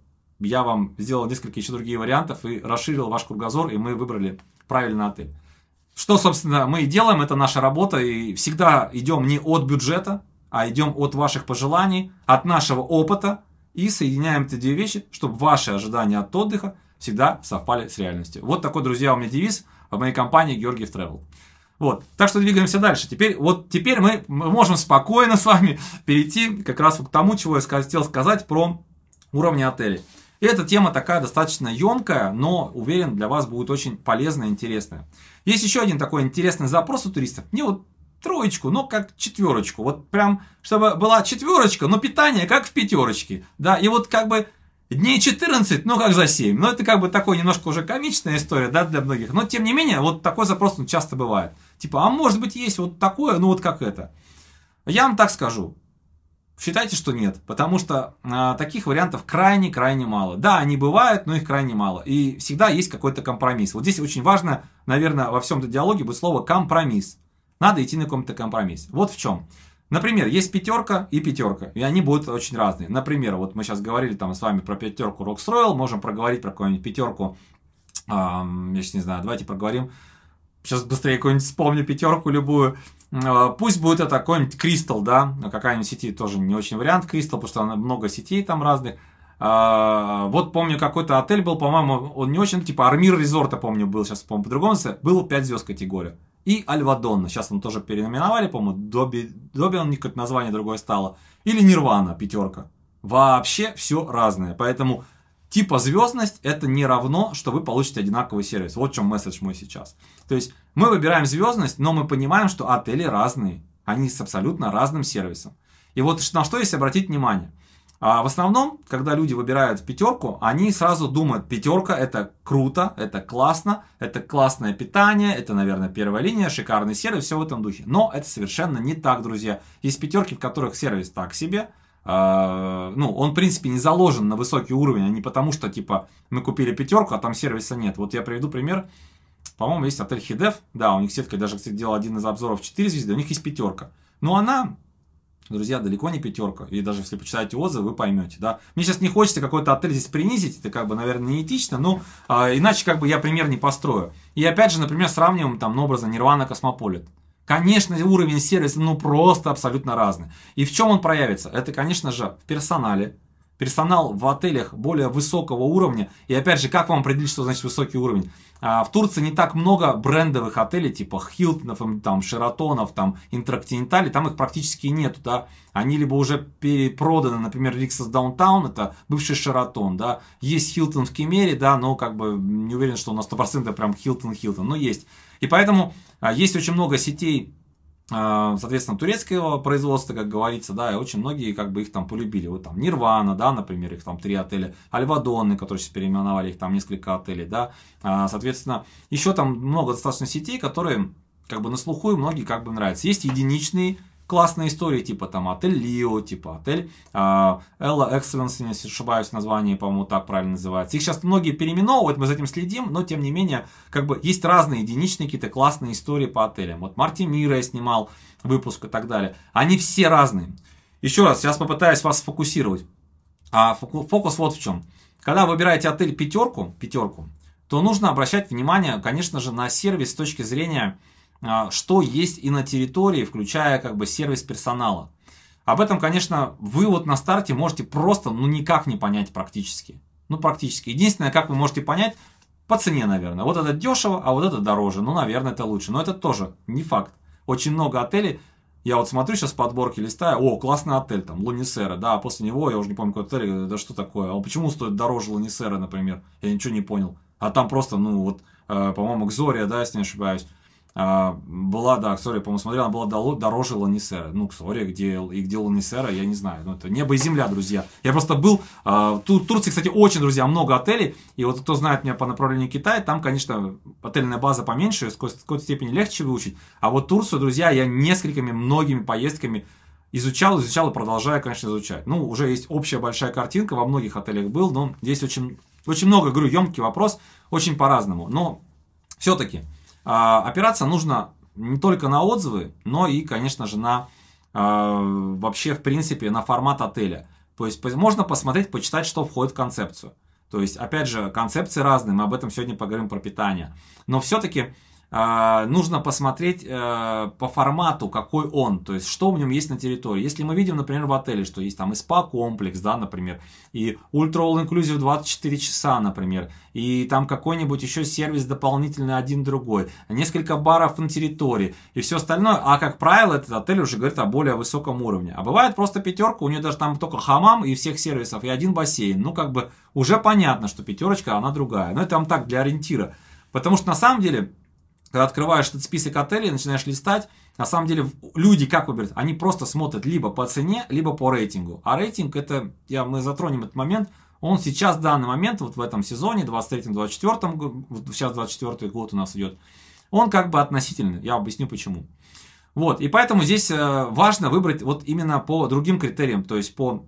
[SPEAKER 1] я вам сделал несколько еще других вариантов и расширил ваш кругозор, и мы выбрали правильный отель. Что, собственно, мы и делаем, это наша работа, и всегда идем не от бюджета, а идем от ваших пожеланий, от нашего опыта, и соединяем эти две вещи, чтобы ваши ожидания от отдыха всегда совпали с реальностью. Вот такой, друзья, у меня девиз в моей компании Георгиев Travel. Вот. Так что двигаемся дальше. Теперь, вот теперь мы, можем спокойно с вами перейти как раз к тому, чего я хотел сказать про уровни отелей. И эта тема такая достаточно емкая, но, уверен, для вас будет очень полезная и интересная. Есть еще один такой интересный запрос у туристов. Не вот троечку, но как четверочку. Вот прям, чтобы была четверочка, но питание как в пятерочке. Да, и вот как бы дней 14, ну как за 7. Но это как бы такой немножко уже комичная история, да, для многих. Но тем не менее, вот такой запрос ну, часто бывает. Типа, а может быть есть вот такое, ну вот как это. Я вам так скажу. Считайте, что нет, потому что э, таких вариантов крайне-крайне мало. Да, они бывают, но их крайне мало. И всегда есть какой-то компромисс. Вот здесь очень важно, наверное, во всем этом диалоге будет слово «компромисс». Надо идти на каком-то компромисс. Вот в чем. Например, есть пятерка и пятерка, и они будут очень разные. Например, вот мы сейчас говорили там с вами про пятерку Rocks Royal, можем проговорить про какую-нибудь пятерку, э, я сейчас не знаю, давайте проговорим, сейчас быстрее какую-нибудь вспомню пятерку любую, Э, пусть будет это какой-нибудь Crystal, да, какая-нибудь сети тоже не очень вариант Crystal, потому что много сетей там разных. Э, вот помню, какой-то отель был, по-моему, он не очень, типа Армир Резорта, помню, был сейчас, по-моему, по-другому, был 5 звезд категория. И Альвадонна, сейчас он тоже переименовали, по-моему, Доби, Доби он какое-то название другое стало. Или Нирвана, пятерка. Вообще все разное, поэтому типа звездность это не равно, что вы получите одинаковый сервис. Вот в чем месседж мой сейчас. То есть мы выбираем звездность, но мы понимаем, что отели разные. Они с абсолютно разным сервисом. И вот на что если обратить внимание. А в основном, когда люди выбирают пятерку, они сразу думают, пятерка это круто, это классно, это классное питание, это, наверное, первая линия, шикарный сервис, все в этом духе. Но это совершенно не так, друзья. Есть пятерки, в которых сервис так себе, а, ну, он, в принципе, не заложен на высокий уровень, а не потому, что, типа, мы купили пятерку, а там сервиса нет. Вот я приведу пример. По-моему, есть отель Хидев. Да, у них сетка, я даже, кстати, делал один из обзоров 4 звезды, у них есть пятерка. Но она, друзья, далеко не пятерка. И даже если почитаете отзывы, вы поймете, да. Мне сейчас не хочется какой-то отель здесь принизить, это как бы, наверное, неэтично, но а, иначе как бы я пример не построю. И опять же, например, сравниваем там образно Нирвана Космополит. Конечно, уровень сервиса ну просто абсолютно разный. И в чем он проявится? Это, конечно же, в персонале. Персонал в отелях более высокого уровня. И опять же, как вам определить, что значит высокий уровень? А, в Турции не так много брендовых отелей, типа Хилтонов, там, Шератонов, там, Интерконтинентали, там их практически нету, да. Они либо уже перепроданы, например, Риксос Даунтаун, это бывший Шератон, да. Есть Хилтон в Кемере, да, но как бы не уверен, что у нас 100% прям Хилтон-Хилтон, но есть. И поэтому а, есть очень много сетей, а, соответственно, турецкого производства, как говорится, да, и очень многие как бы их там полюбили. Вот там Нирвана, да, например, их там три отеля, Альвадонны, которые сейчас переименовали, их там несколько отелей, да. А, соответственно, еще там много достаточно сетей, которые как бы на слуху и многие как бы нравятся. Есть единичные классные истории, типа там отель Лио, типа отель а, Элла uh, Excellence, если ошибаюсь, название, по-моему, так правильно называется. Их сейчас многие переименовывают, мы за этим следим, но тем не менее, как бы есть разные единичные какие-то классные истории по отелям. Вот Марти Мира я снимал выпуск и так далее. Они все разные. Еще раз, сейчас попытаюсь вас сфокусировать. А фокус вот в чем. Когда выбираете отель пятерку, пятерку, то нужно обращать внимание, конечно же, на сервис с точки зрения а, что есть и на территории, включая как бы сервис персонала. Об этом, конечно, вы вот на старте можете просто, ну, никак не понять практически. Ну, практически. Единственное, как вы можете понять, по цене, наверное. Вот это дешево, а вот это дороже. Ну, наверное, это лучше. Но это тоже не факт. Очень много отелей, я вот смотрю сейчас подборки, листаю, о, классный отель, там, Лунисера, да, а после него, я уже не помню, какой отель, э, да что такое, а почему стоит дороже Лунисера, например, я ничего не понял. А там просто, ну, вот, э, по-моему, Экзория, да, если не ошибаюсь, а, была, да, сори, по-моему, смотрела, она была дороже Ланисера, Ну, сори, где, и где Ланисера я не знаю. Ну, это небо и земля, друзья. Я просто был... А, в Турции, кстати, очень, друзья, много отелей. И вот кто знает меня по направлению Китая, там, конечно, отельная база поменьше, в какой-то степени легче выучить. А вот Турцию, друзья, я несколькими, многими поездками изучал, изучал и продолжаю, конечно, изучать. Ну, уже есть общая большая картинка, во многих отелях был, но здесь очень, очень много, говорю, емкий вопрос, очень по-разному. Но все-таки... А, опираться нужно не только на отзывы, но и, конечно же, на а, вообще, в принципе, на формат отеля. То есть можно посмотреть, почитать, что входит в концепцию. То есть, опять же, концепции разные, мы об этом сегодня поговорим про питание. Но все-таки Э, нужно посмотреть э, по формату, какой он, то есть что в нем есть на территории. Если мы видим, например, в отеле, что есть там и спа-комплекс, да, например, и ультра All Inclusive 24 часа, например, и там какой-нибудь еще сервис дополнительный один другой, несколько баров на территории и все остальное, а как правило, этот отель уже говорит о более высоком уровне. А бывает просто пятерка, у нее даже там только хамам и всех сервисов, и один бассейн. Ну, как бы уже понятно, что пятерочка, она другая. Но это там так, для ориентира. Потому что на самом деле когда открываешь этот список отелей, начинаешь листать, на самом деле люди как выбирают? Они просто смотрят либо по цене, либо по рейтингу. А рейтинг это, я, мы затронем этот момент, он сейчас, в данный момент, вот в этом сезоне, 23-24, сейчас 24 год у нас идет, он как бы относительный, я объясню почему. Вот, и поэтому здесь э, важно выбрать вот именно по другим критериям, то есть по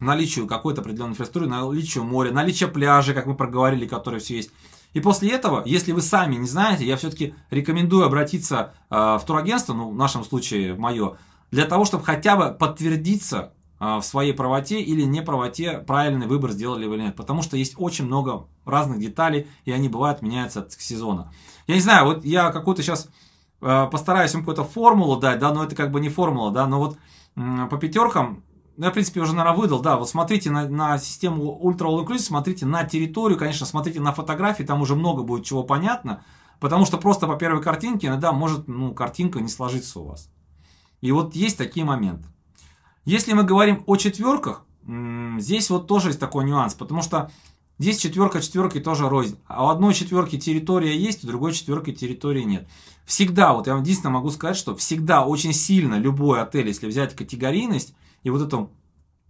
[SPEAKER 1] наличию какой-то определенной инфраструктуры, наличию моря, наличие пляжа, как мы проговорили, которые все есть. И после этого, если вы сами не знаете, я все-таки рекомендую обратиться а, в турагентство, ну, в нашем случае в мое, для того, чтобы хотя бы подтвердиться а, в своей правоте или неправоте, правильный выбор сделали вы или нет. Потому что есть очень много разных деталей, и они бывают меняются от сезона. Я не знаю, вот я какую-то сейчас а, постараюсь им какую-то формулу дать, да, но это как бы не формула, да, но вот по пятеркам ну, я, в принципе, уже, наверное, выдал, да, вот смотрите на, на систему Ultra All Inclusive, смотрите на территорию, конечно, смотрите на фотографии, там уже много будет чего понятно, потому что просто по первой картинке иногда может, ну, картинка не сложиться у вас. И вот есть такие моменты. Если мы говорим о четверках, здесь вот тоже есть такой нюанс, потому что здесь четверка четверки тоже рознь. А у одной четверки территория есть, у другой четверки территории нет. Всегда, вот я вам единственно могу сказать, что всегда очень сильно любой отель, если взять категорийность, и вот это,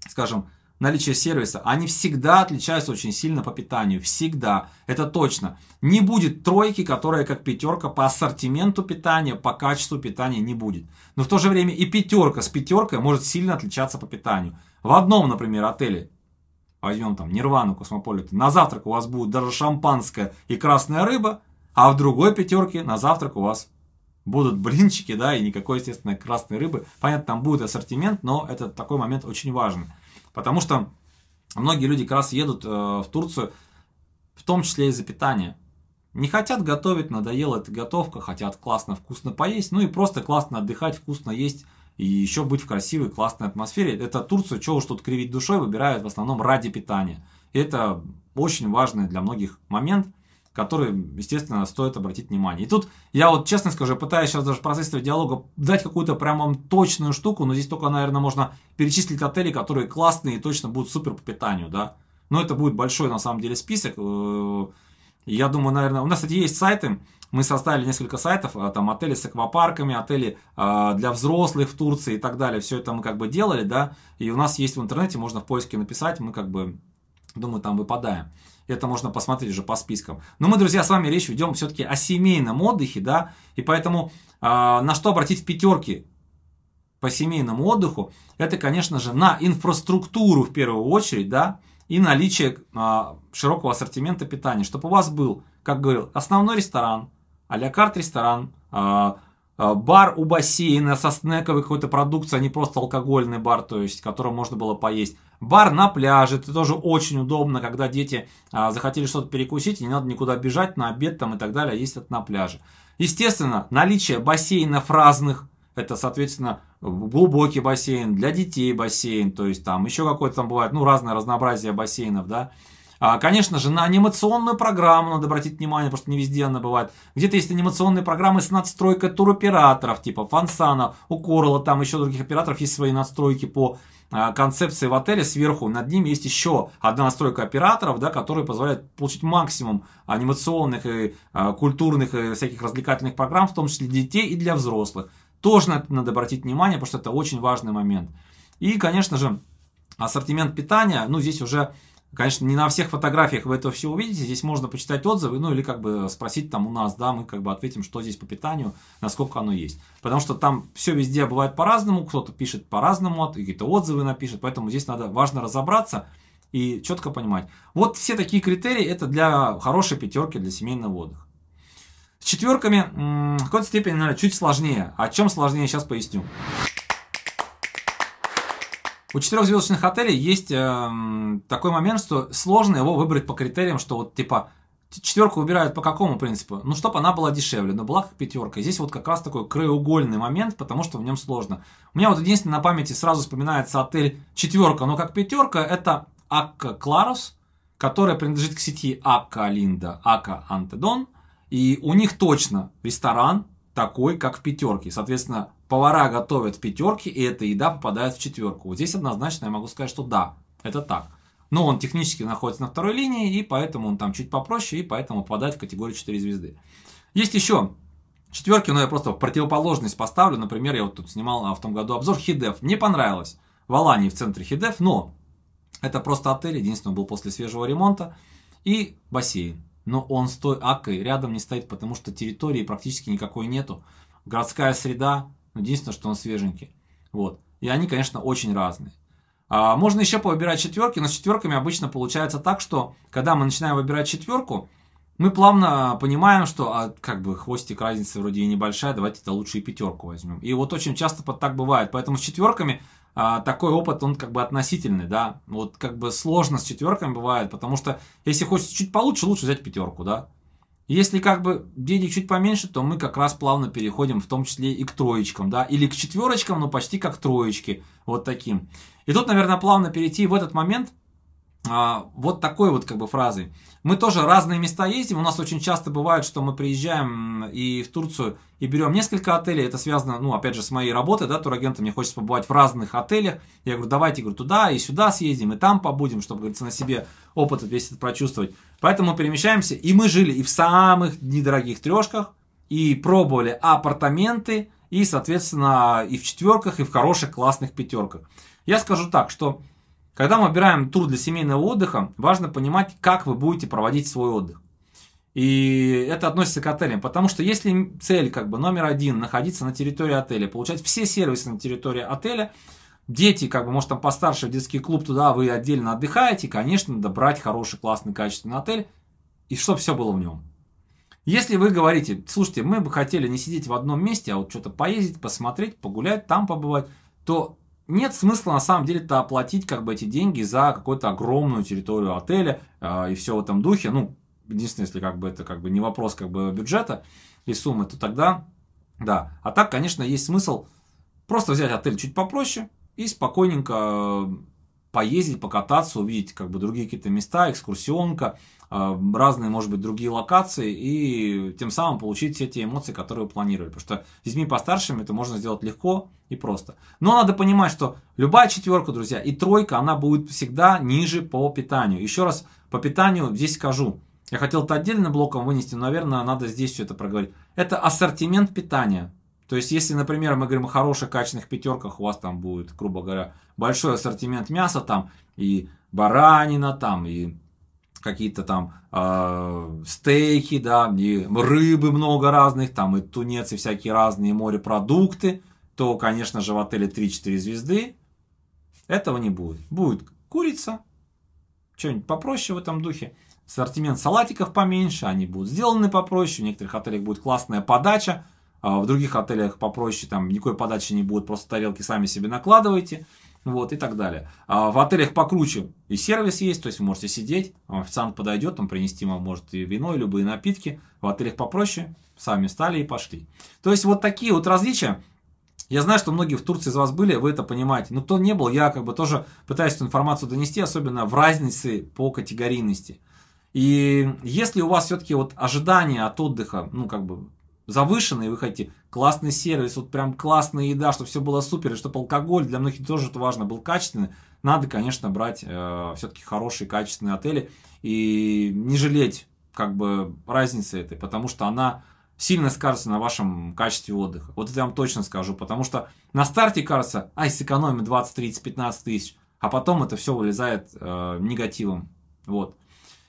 [SPEAKER 1] скажем, наличие сервиса, они всегда отличаются очень сильно по питанию. Всегда. Это точно. Не будет тройки, которая как пятерка по ассортименту питания, по качеству питания не будет. Но в то же время и пятерка с пятеркой может сильно отличаться по питанию. В одном, например, отеле, возьмем там Нирвану, Космополит, на завтрак у вас будет даже шампанское и красная рыба, а в другой пятерке на завтрак у вас будут блинчики, да, и никакой, естественно, красной рыбы. Понятно, там будет ассортимент, но этот такой момент очень важен. Потому что многие люди как раз едут э, в Турцию, в том числе и за питание. Не хотят готовить, надоело эта готовка, хотят классно, вкусно поесть, ну и просто классно отдыхать, вкусно есть и еще быть в красивой, классной атмосфере. Это Турцию, чего уж тут кривить душой, выбирают в основном ради питания. И это очень важный для многих момент – которые, естественно, стоит обратить внимание. И тут я вот честно скажу, пытаюсь сейчас даже в процессе диалога дать какую-то прям точную штуку, но здесь только, наверное, можно перечислить отели, которые классные и точно будут супер по питанию, да. Но это будет большой, на самом деле, список. Э, я думаю, наверное, у нас, кстати, есть сайты, мы составили несколько сайтов, а, там отели с аквапарками, отели э, для взрослых в Турции и так далее. Все это мы как бы делали, да, и у нас есть в интернете, можно в поиске написать, мы как бы, думаю, там выпадаем. Это можно посмотреть уже по спискам. Но мы, друзья, с вами речь ведем все-таки о семейном отдыхе, да, и поэтому э, на что обратить в пятерки по семейному отдыху, это, конечно же, на инфраструктуру в первую очередь, да, и наличие э, широкого ассортимента питания, чтобы у вас был, как говорил, основной ресторан, а-ля карт ресторан, э, бар у бассейна со снековой какой-то продукцией, а не просто алкогольный бар, то есть, которым можно было поесть бар на пляже, это тоже очень удобно, когда дети а, захотели что-то перекусить, и не надо никуда бежать на обед там и так далее, а есть это на пляже. Естественно, наличие бассейнов разных, это, соответственно, глубокий бассейн, для детей бассейн, то есть там еще какой-то там бывает, ну, разное разнообразие бассейнов, да, а, конечно же, на анимационную программу надо обратить внимание, потому что не везде она бывает. Где-то есть анимационные программы с надстройкой туроператоров, типа Фансана, у Корла, там еще других операторов есть свои настройки по а, концепции в отеле сверху, над ними есть еще одна настройка операторов, да, которая позволяет получить максимум анимационных и а, культурных и э, всяких развлекательных программ, в том числе для детей и для взрослых. Тоже на это надо обратить внимание, потому что это очень важный момент. И, конечно же, ассортимент питания, ну, здесь уже Конечно, не на всех фотографиях вы это все увидите, здесь можно почитать отзывы, ну или как бы спросить там у нас, да, мы как бы ответим, что здесь по питанию, насколько оно есть. Потому что там все везде бывает по-разному, кто-то пишет по-разному, какие-то отзывы напишет, поэтому здесь надо важно разобраться и четко понимать. Вот все такие критерии, это для хорошей пятерки для семейного отдыха. С четверками в какой-то степени, наверное, чуть сложнее. О чем сложнее, сейчас поясню. У четырехзвездочных отелей есть э, такой момент, что сложно его выбрать по критериям, что вот типа четверку выбирают по какому принципу? Ну, чтобы она была дешевле, но была как пятерка. здесь вот как раз такой краеугольный момент, потому что в нем сложно. У меня вот единственное на памяти сразу вспоминается отель четверка, но как пятерка это Акка Кларус, которая принадлежит к сети Акка Линда, Акка Антедон. И у них точно ресторан такой, как в пятерке. Соответственно, повара готовят пятерки, и эта еда попадает в четверку. Вот здесь однозначно я могу сказать, что да, это так. Но он технически находится на второй линии, и поэтому он там чуть попроще, и поэтому попадает в категорию 4 звезды. Есть еще четверки, но я просто противоположность поставлю. Например, я вот тут снимал а, в том году обзор Хидев. Мне понравилось. В Алании в центре Хидев, но это просто отель, единственное, был после свежего ремонта. И бассейн. Но он с той акой рядом не стоит, потому что территории практически никакой нету. Городская среда, но единственное, что он свеженький. Вот. И они, конечно, очень разные. А, можно еще повыбирать четверки, но с четверками обычно получается так, что когда мы начинаем выбирать четверку, мы плавно понимаем, что а, как бы хвостик разницы вроде и небольшая, давайте это лучше и пятерку возьмем. И вот очень часто под так бывает. Поэтому с четверками а, такой опыт, он как бы относительный, да. Вот как бы сложно с четверками бывает, потому что если хочется чуть получше, лучше взять пятерку, да. Если как бы денег чуть поменьше, то мы как раз плавно переходим в том числе и к троечкам, да, или к четверочкам, но почти как троечки, вот таким. И тут, наверное, плавно перейти в этот момент – а, вот такой вот как бы фразой. Мы тоже разные места ездим, у нас очень часто бывает, что мы приезжаем и в Турцию и берем несколько отелей, это связано, ну, опять же, с моей работой, да, турагентом, мне хочется побывать в разных отелях, я говорю, давайте, говорю, туда и сюда съездим, и там побудем, чтобы, говорится, на себе опыт весь этот прочувствовать. Поэтому перемещаемся, и мы жили и в самых недорогих трешках, и пробовали апартаменты, и, соответственно, и в четверках, и в хороших классных пятерках. Я скажу так, что когда мы выбираем тур для семейного отдыха, важно понимать, как вы будете проводить свой отдых. И это относится к отелям, потому что если цель как бы номер один находиться на территории отеля, получать все сервисы на территории отеля, дети, как бы, может, там постарше в детский клуб, туда вы отдельно отдыхаете, конечно, надо брать хороший, классный, качественный отель, и чтобы все было в нем. Если вы говорите, слушайте, мы бы хотели не сидеть в одном месте, а вот что-то поездить, посмотреть, погулять, там побывать, то нет смысла на самом деле-то оплатить как бы эти деньги за какую-то огромную территорию отеля э, и все в этом духе. Ну, единственное, если как бы это как бы не вопрос как бы бюджета и суммы, то тогда да. А так, конечно, есть смысл просто взять отель чуть попроще и спокойненько э, поездить, покататься, увидеть как бы другие какие-то места, экскурсионка, Э, разные, может быть, другие локации и тем самым получить все те эмоции, которые вы планировали. Потому что с детьми постаршими это можно сделать легко и просто. Но надо понимать, что любая четверка, друзья, и тройка, она будет всегда ниже по питанию. Еще раз, по питанию здесь скажу. Я хотел это отдельным блоком вынести, но, наверное, надо здесь все это проговорить. Это ассортимент питания. То есть, если, например, мы говорим о хороших, качественных пятерках, у вас там будет, грубо говоря, большой ассортимент мяса там, и баранина там, и какие-то там э, стейки, да, и рыбы много разных, там и тунец, и всякие разные морепродукты, то, конечно же, в отеле 3-4 звезды этого не будет. Будет курица, что-нибудь попроще в этом духе, ассортимент салатиков поменьше, они будут сделаны попроще, в некоторых отелях будет классная подача, а в других отелях попроще, там никакой подачи не будет, просто тарелки сами себе накладывайте вот и так далее. А в отелях покруче и сервис есть, то есть вы можете сидеть, официант подойдет, он принести вам может и вино, и любые напитки. В отелях попроще, сами стали и пошли. То есть вот такие вот различия. Я знаю, что многие в Турции из вас были, вы это понимаете. Но кто не был, я как бы тоже пытаюсь эту информацию донести, особенно в разнице по категорийности. И если у вас все-таки вот ожидания от отдыха, ну как бы завышенные, вы хотите классный сервис, вот прям классная еда, чтобы все было супер, и чтобы алкоголь для многих тоже это важно был качественный, надо, конечно, брать э, все-таки хорошие, качественные отели и не жалеть как бы разницы этой, потому что она сильно скажется на вашем качестве отдыха. Вот это я вам точно скажу, потому что на старте кажется, ай, сэкономим 20, 30, 15 тысяч, а потом это все вылезает э, негативом. Вот.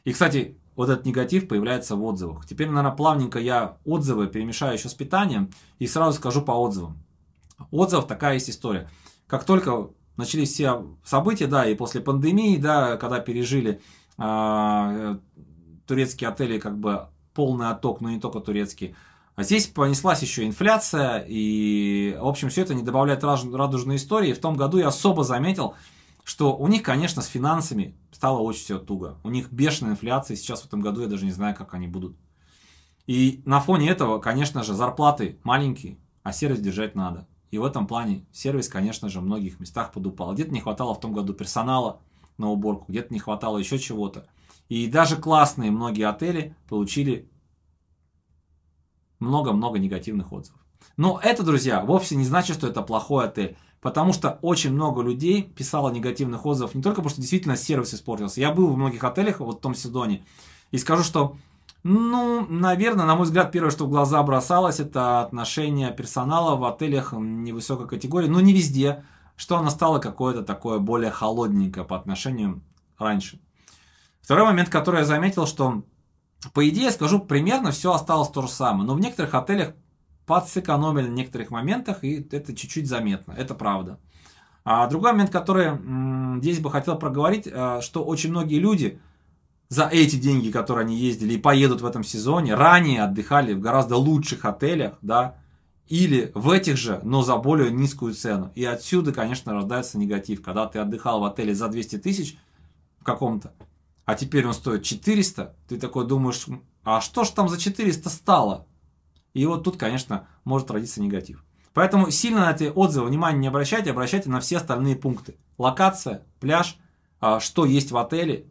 [SPEAKER 1] И, кстати, вот этот негатив появляется в отзывах. Теперь, наверное, плавненько я отзывы перемешаю еще с питанием и сразу скажу по отзывам. Отзыв такая есть история. Как только начались все события, да, и после пандемии, да, когда пережили а, э, турецкие отели, как бы полный отток, но не только турецкие, а здесь понеслась еще инфляция, и, в общем, все это не добавляет радужной истории. И В том году я особо заметил, что у них, конечно, с финансами стало очень все туго. У них бешеная инфляция, сейчас в этом году я даже не знаю, как они будут. И на фоне этого, конечно же, зарплаты маленькие, а сервис держать надо. И в этом плане сервис, конечно же, в многих местах подупал. Где-то не хватало в том году персонала на уборку, где-то не хватало еще чего-то. И даже классные многие отели получили много-много негативных отзывов. Но это, друзья, вовсе не значит, что это плохой отель потому что очень много людей писало негативных отзывов, не только потому, что действительно сервис испортился. Я был в многих отелях, вот в том сезоне, и скажу, что, ну, наверное, на мой взгляд, первое, что в глаза бросалось, это отношение персонала в отелях невысокой категории, но ну, не везде, что оно стало какое-то такое более холодненькое по отношению раньше. Второй момент, который я заметил, что по идее, скажу, примерно все осталось то же самое. Но в некоторых отелях подсэкономили в некоторых моментах, и это чуть-чуть заметно, это правда. А другой момент, который здесь бы хотел проговорить, э, что очень многие люди за эти деньги, которые они ездили и поедут в этом сезоне, ранее отдыхали в гораздо лучших отелях, да, или в этих же, но за более низкую цену. И отсюда, конечно, рождается негатив, когда ты отдыхал в отеле за 200 тысяч в каком-то, а теперь он стоит 400, ты такой думаешь, а что ж там за 400 стало? И вот тут, конечно, может родиться негатив. Поэтому сильно на эти отзывы внимания не обращайте, обращайте на все остальные пункты. Локация, пляж, а, что есть в отеле,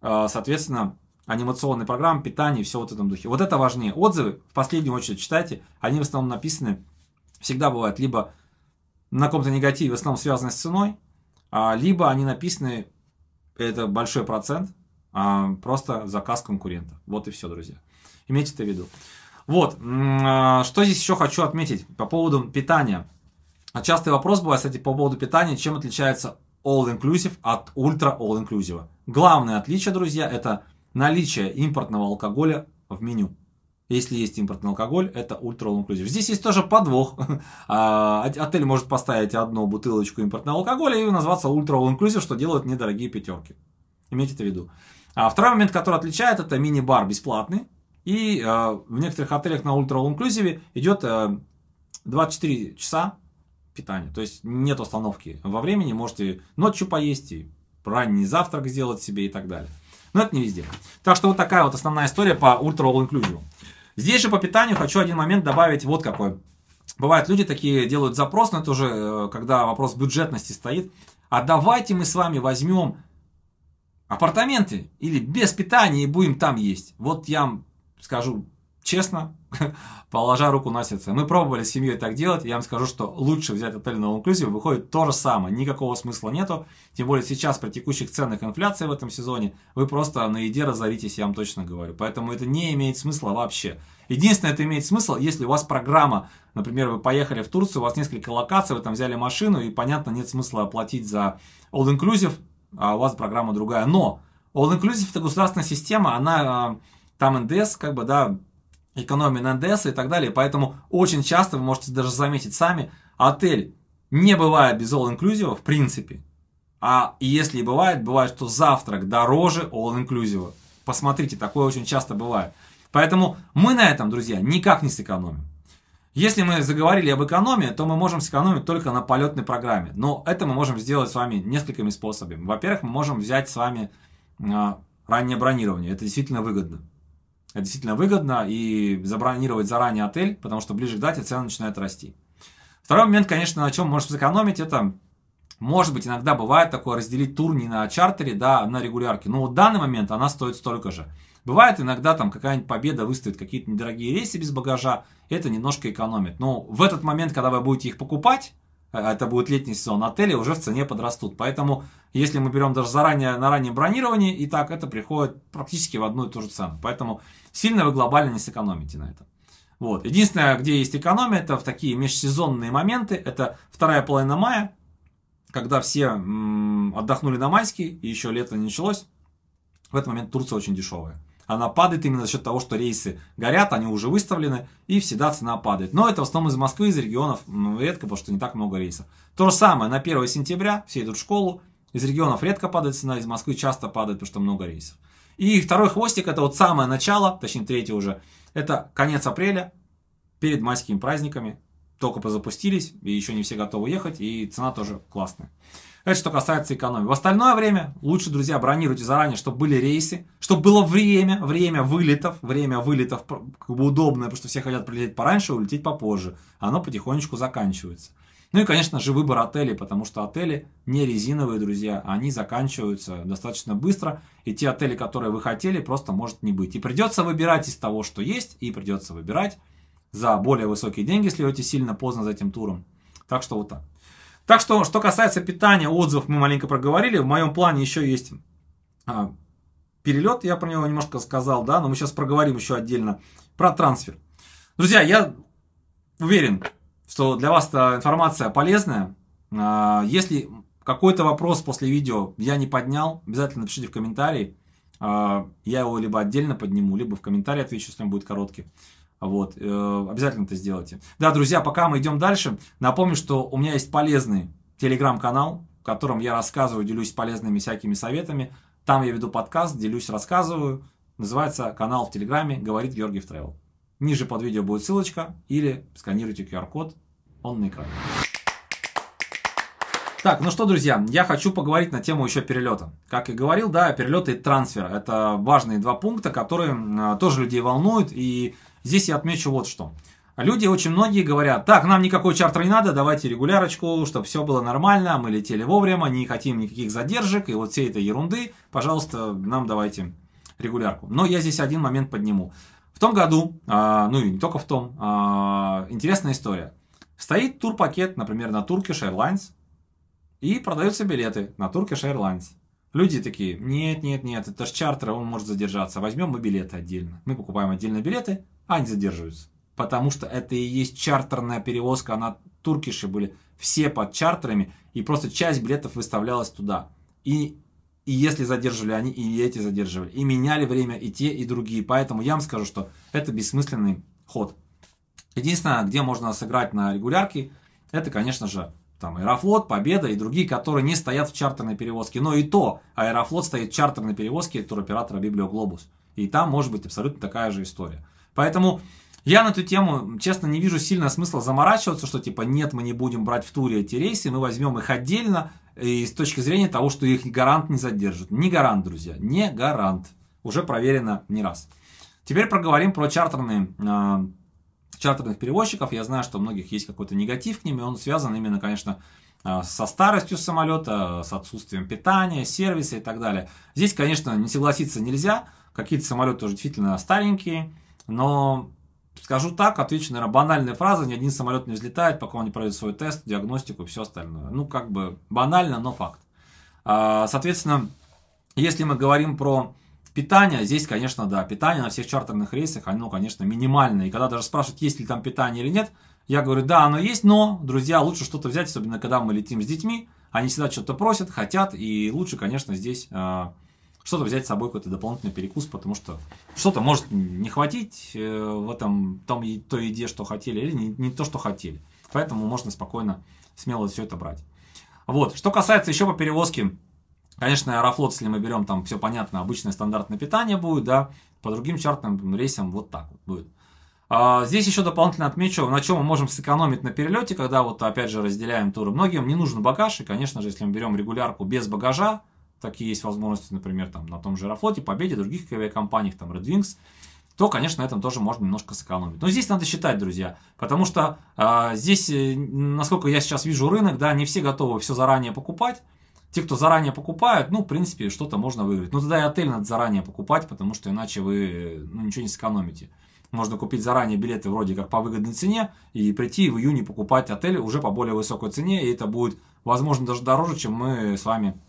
[SPEAKER 1] а, соответственно, анимационные программы, питание, все вот в этом духе. Вот это важнее. Отзывы в последнюю очередь читайте, они в основном написаны, всегда бывают либо на каком-то негативе, в основном связаны с ценой, а, либо они написаны, это большой процент, просто заказ конкурента. Вот и все, друзья. Имейте это в виду. Вот, а, что здесь еще хочу отметить по поводу питания. Частый вопрос был, кстати, по поводу питания, чем отличается all-inclusive от ультра all-inclusive. Главное отличие, друзья, это наличие импортного алкоголя в меню. Если есть импортный алкоголь, это ультра олл-инклюзив. Здесь есть тоже подвох. А, отель может поставить одну бутылочку импортного алкоголя и назваться ультра олл-инклюзив, что делают недорогие пятерки. Имейте это в виду. А второй момент, который отличает, это мини-бар бесплатный. И э, в некоторых отелях на ультра All Inclusive идет э, 24 часа питания. То есть нет остановки во времени. Можете ночью поесть и ранний завтрак сделать себе и так далее. Но это не везде. Так что вот такая вот основная история по ультра All Здесь же по питанию хочу один момент добавить вот какой. Бывают люди такие делают запрос, но это уже э, когда вопрос бюджетности стоит. А давайте мы с вами возьмем апартаменты или без питания и будем там есть. Вот я скажу честно, положа руку на сердце. Мы пробовали с семьей так делать, я вам скажу, что лучше взять отель на инклюзив, выходит то же самое, никакого смысла нету, тем более сейчас при текущих ценах инфляции в этом сезоне вы просто на еде разоритесь, я вам точно говорю, поэтому это не имеет смысла вообще. Единственное, это имеет смысл, если у вас программа, например, вы поехали в Турцию, у вас несколько локаций, вы там взяли машину, и, понятно, нет смысла платить за all-inclusive, а у вас программа другая, но all-inclusive это государственная система, она а, там НДС, как бы, да, экономия на НДС и так далее. Поэтому очень часто вы можете даже заметить сами, отель не бывает без all-inclusive, в принципе. А если и бывает, бывает, что завтрак дороже all-inclusive. Посмотрите, такое очень часто бывает. Поэтому мы на этом, друзья, никак не сэкономим. Если мы заговорили об экономии, то мы можем сэкономить только на полетной программе. Но это мы можем сделать с вами несколькими способами. Во-первых, мы можем взять с вами а, раннее бронирование. Это действительно выгодно действительно выгодно и забронировать заранее отель, потому что ближе к дате цены начинают расти. Второй момент, конечно, на чем можно сэкономить, это может быть, иногда бывает такое разделить тур не на чартере, да, а на регулярке. Но вот в данный момент она стоит столько же. Бывает иногда там какая-нибудь победа выставит какие-то недорогие рейсы без багажа, это немножко экономит. Но в этот момент, когда вы будете их покупать, а, а это будет летний сезон, отели уже в цене подрастут. Поэтому, если мы берем даже заранее на раннее бронирование, и так это приходит практически в одну и ту же цену. Поэтому сильно вы глобально не сэкономите на этом. Вот. Единственное, где есть экономия, это в такие межсезонные моменты. Это вторая половина мая, когда все отдохнули на майский, и еще лето не началось. В этот момент Турция очень дешевая. Она падает именно за счет того, что рейсы горят, они уже выставлены, и всегда цена падает. Но это в основном из Москвы, из регионов, редко, потому что не так много рейсов. То же самое, на 1 сентября все идут в школу, из регионов редко падает цена, из Москвы часто падает, потому что много рейсов. И второй хвостик, это вот самое начало, точнее третий уже, это конец апреля, перед майскими праздниками, только позапустились, и еще не все готовы ехать, и цена тоже классная. Это что касается экономии. В остальное время лучше, друзья, бронируйте заранее, чтобы были рейсы, чтобы было время, время вылетов, время вылетов как бы удобное, потому что все хотят прилететь пораньше, улететь попозже. Оно потихонечку заканчивается. Ну и, конечно же, выбор отелей, потому что отели не резиновые, друзья, они заканчиваются достаточно быстро, и те отели, которые вы хотели, просто может не быть. И придется выбирать из того, что есть, и придется выбирать за более высокие деньги, если уйти сильно поздно за этим туром. Так что вот так. Так что, что касается питания, отзывов мы маленько проговорили. В моем плане еще есть а, перелет, я про него немножко сказал, да, но мы сейчас проговорим еще отдельно про трансфер. Друзья, я уверен, что для вас эта информация полезная. А, если какой-то вопрос после видео я не поднял, обязательно напишите в комментарии. А, я его либо отдельно подниму, либо в комментарии отвечу, если он будет короткий. Вот, э, обязательно это сделайте. Да, друзья, пока мы идем дальше, напомню, что у меня есть полезный телеграм-канал, в котором я рассказываю, делюсь полезными всякими советами. Там я веду подкаст, делюсь, рассказываю. Называется канал в Телеграме «Говорит Георгиев Тревел». Ниже под видео будет ссылочка или сканируйте QR-код, он на экране. Так, ну что, друзья, я хочу поговорить на тему еще перелета. Как и говорил, да, перелеты и трансфер. Это важные два пункта, которые а, тоже людей волнуют. И здесь я отмечу вот что. Люди очень многие говорят, так, нам никакой чартер не надо, давайте регулярочку, чтобы все было нормально, мы летели вовремя, не хотим никаких задержек и вот всей этой ерунды, пожалуйста, нам давайте регулярку. Но я здесь один момент подниму. В том году, а, ну и не только в том, а, интересная история. Стоит турпакет, например, на Turkish Airlines, и продаются билеты на Turkish Airlines. Люди такие, нет, нет, нет, это же чартер, он может задержаться, возьмем мы билеты отдельно. Мы покупаем отдельно билеты, а они задерживаются. Потому что это и есть чартерная перевозка, она туркиши были все под чартерами, и просто часть билетов выставлялась туда. И и если задерживали они, и эти задерживали. И меняли время и те, и другие. Поэтому я вам скажу, что это бессмысленный ход. Единственное, где можно сыграть на регулярке, это, конечно же, там Аэрофлот, Победа и другие, которые не стоят в чартерной перевозке. Но и то, Аэрофлот стоит в чартерной перевозке туроператора Библиоглобус. И там может быть абсолютно такая же история. Поэтому я на эту тему, честно, не вижу сильного смысла заморачиваться, что типа нет, мы не будем брать в туре эти рейсы, мы возьмем их отдельно, Э, и с точки зрения того, что их гарант не задержит. Не гарант, друзья, не гарант. Уже проверено не раз. Теперь проговорим про чартерные, э, чартерных перевозчиков. Я знаю, что у многих есть какой-то негатив к ним, и он связан именно, конечно, а, со старостью самолета, с отсутствием питания, сервиса и так далее. Здесь, конечно, не согласиться нельзя. Какие-то самолеты уже действительно старенькие, но Скажу так, отвечу, наверное, банальная фраза, ни один самолет не взлетает, пока он не пройдет свой тест, диагностику и все остальное. Ну, как бы банально, но факт. А, соответственно, если мы говорим про питание, здесь, конечно, да, питание на всех чартерных рейсах, оно, конечно, минимальное. И когда даже спрашивают, есть ли там питание или нет, я говорю, да, оно есть, но, друзья, лучше что-то взять, особенно когда мы летим с детьми, они всегда что-то просят, хотят, и лучше, конечно, здесь а, что-то взять с собой, какой-то дополнительный перекус, потому что что-то может не хватить э, в этом том, той еде, что хотели, или не, не то, что хотели. Поэтому можно спокойно, смело все это брать. Вот. Что касается еще по перевозке, конечно, Аэрофлот, если мы берем, там все понятно, обычное стандартное питание будет, да, по другим чартным рейсам вот так вот будет. А, здесь еще дополнительно отмечу, на чем мы можем сэкономить на перелете, когда вот опять же разделяем туры. Многим не нужен багаж, и, конечно же, если мы берем регулярку без багажа, такие есть возможности, например, там, на том же Аэрофлоте, Победе, других авиакомпаниях, там, Red Wings, то, конечно, на этом тоже можно немножко сэкономить. Но здесь надо считать, друзья, потому что а, э, здесь, насколько я сейчас вижу рынок, да, не все готовы все заранее покупать. Те, кто заранее покупают, ну, в принципе, что-то можно выиграть. Но ну, тогда и отель надо заранее покупать, потому что иначе вы ну, ничего не сэкономите. Можно купить заранее билеты вроде как по выгодной цене и прийти в июне покупать отель уже по более высокой цене, и это будет, возможно, даже дороже, чем мы с вами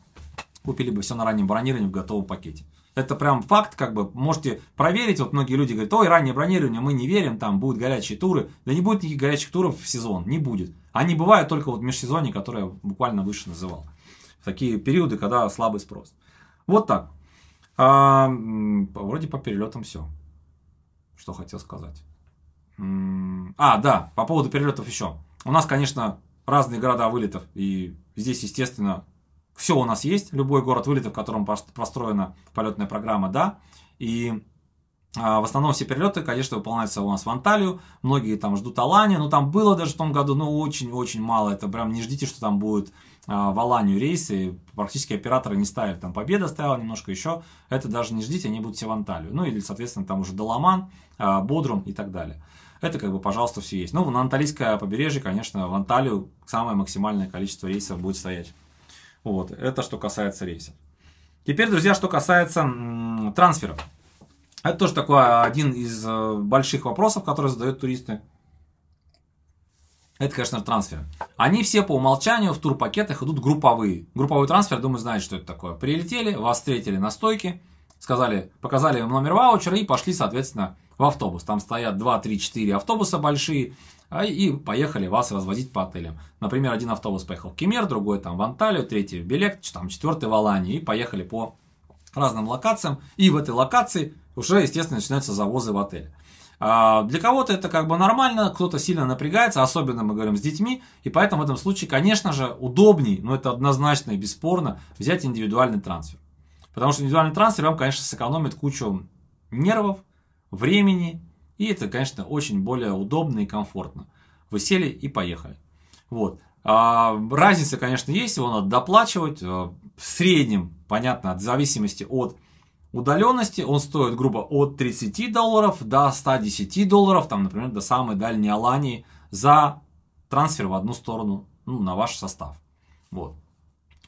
[SPEAKER 1] купили бы все на раннем бронировании в готовом пакете. Это прям факт, как бы, можете проверить, вот многие люди говорят, ой, раннее бронирование, мы не верим, там будут горячие туры. Да не будет никаких горячих туров в сезон, не будет. Они бывают только вот в межсезонье, которое я буквально выше называл. В такие периоды, когда слабый спрос. Вот так. А, вроде по перелетам все. Что хотел сказать. А, да, по поводу перелетов еще. У нас, конечно, разные города вылетов, и здесь, естественно, все у нас есть, любой город вылета, в котором построена полетная программа, да, и а, в основном все перелеты, конечно, выполняются у нас в Анталию. Многие там ждут Аланию. Ну, там было даже в том году, ну, очень-очень мало. Это прям не ждите, что там будет а, в Аланию рейсы. Практически операторы не ставили. Там Победа ставила немножко еще. Это даже не ждите, они будут все в Анталию. Ну, или, соответственно, там уже Доломан, а, Бодрум и так далее. Это, как бы, пожалуйста, все есть. Ну, на Анталийское побережье, конечно, в Анталию самое максимальное количество рейсов будет стоять. Вот, это что касается рейсов. Теперь, друзья, что касается трансферов. Это тоже такой а, один из э, больших вопросов, которые задают туристы. Это, конечно, трансфер. Они все по умолчанию в турпакетах идут групповые. Групповой трансфер, думаю, знаете, что это такое. Прилетели, вас встретили на стойке, сказали, показали им номер ваучера и пошли, соответственно, в автобус. Там стоят 2, 3, 4 автобуса большие, а, и поехали вас развозить по отелям. Например, один автобус поехал в Кемер, другой там в Анталию, третий в Белек, там, четвертый в Алании, и поехали по разным локациям, и в этой локации уже, естественно, начинаются завозы в отель. А, для кого-то это как бы нормально, кто-то сильно напрягается, особенно мы говорим с детьми, и поэтому в этом случае, конечно же, удобней, но это однозначно и бесспорно, взять индивидуальный трансфер. Потому что индивидуальный трансфер вам, конечно, сэкономит кучу нервов, времени и это, конечно, очень более удобно и комфортно. Вы сели и поехали. Вот. А, разница, конечно, есть, его надо доплачивать. Э, в среднем, понятно, от зависимости от удаленности, он стоит, грубо, от 30 долларов до 110 долларов, там, например, до самой дальней Алании за трансфер в одну сторону ну, на ваш состав. Вот.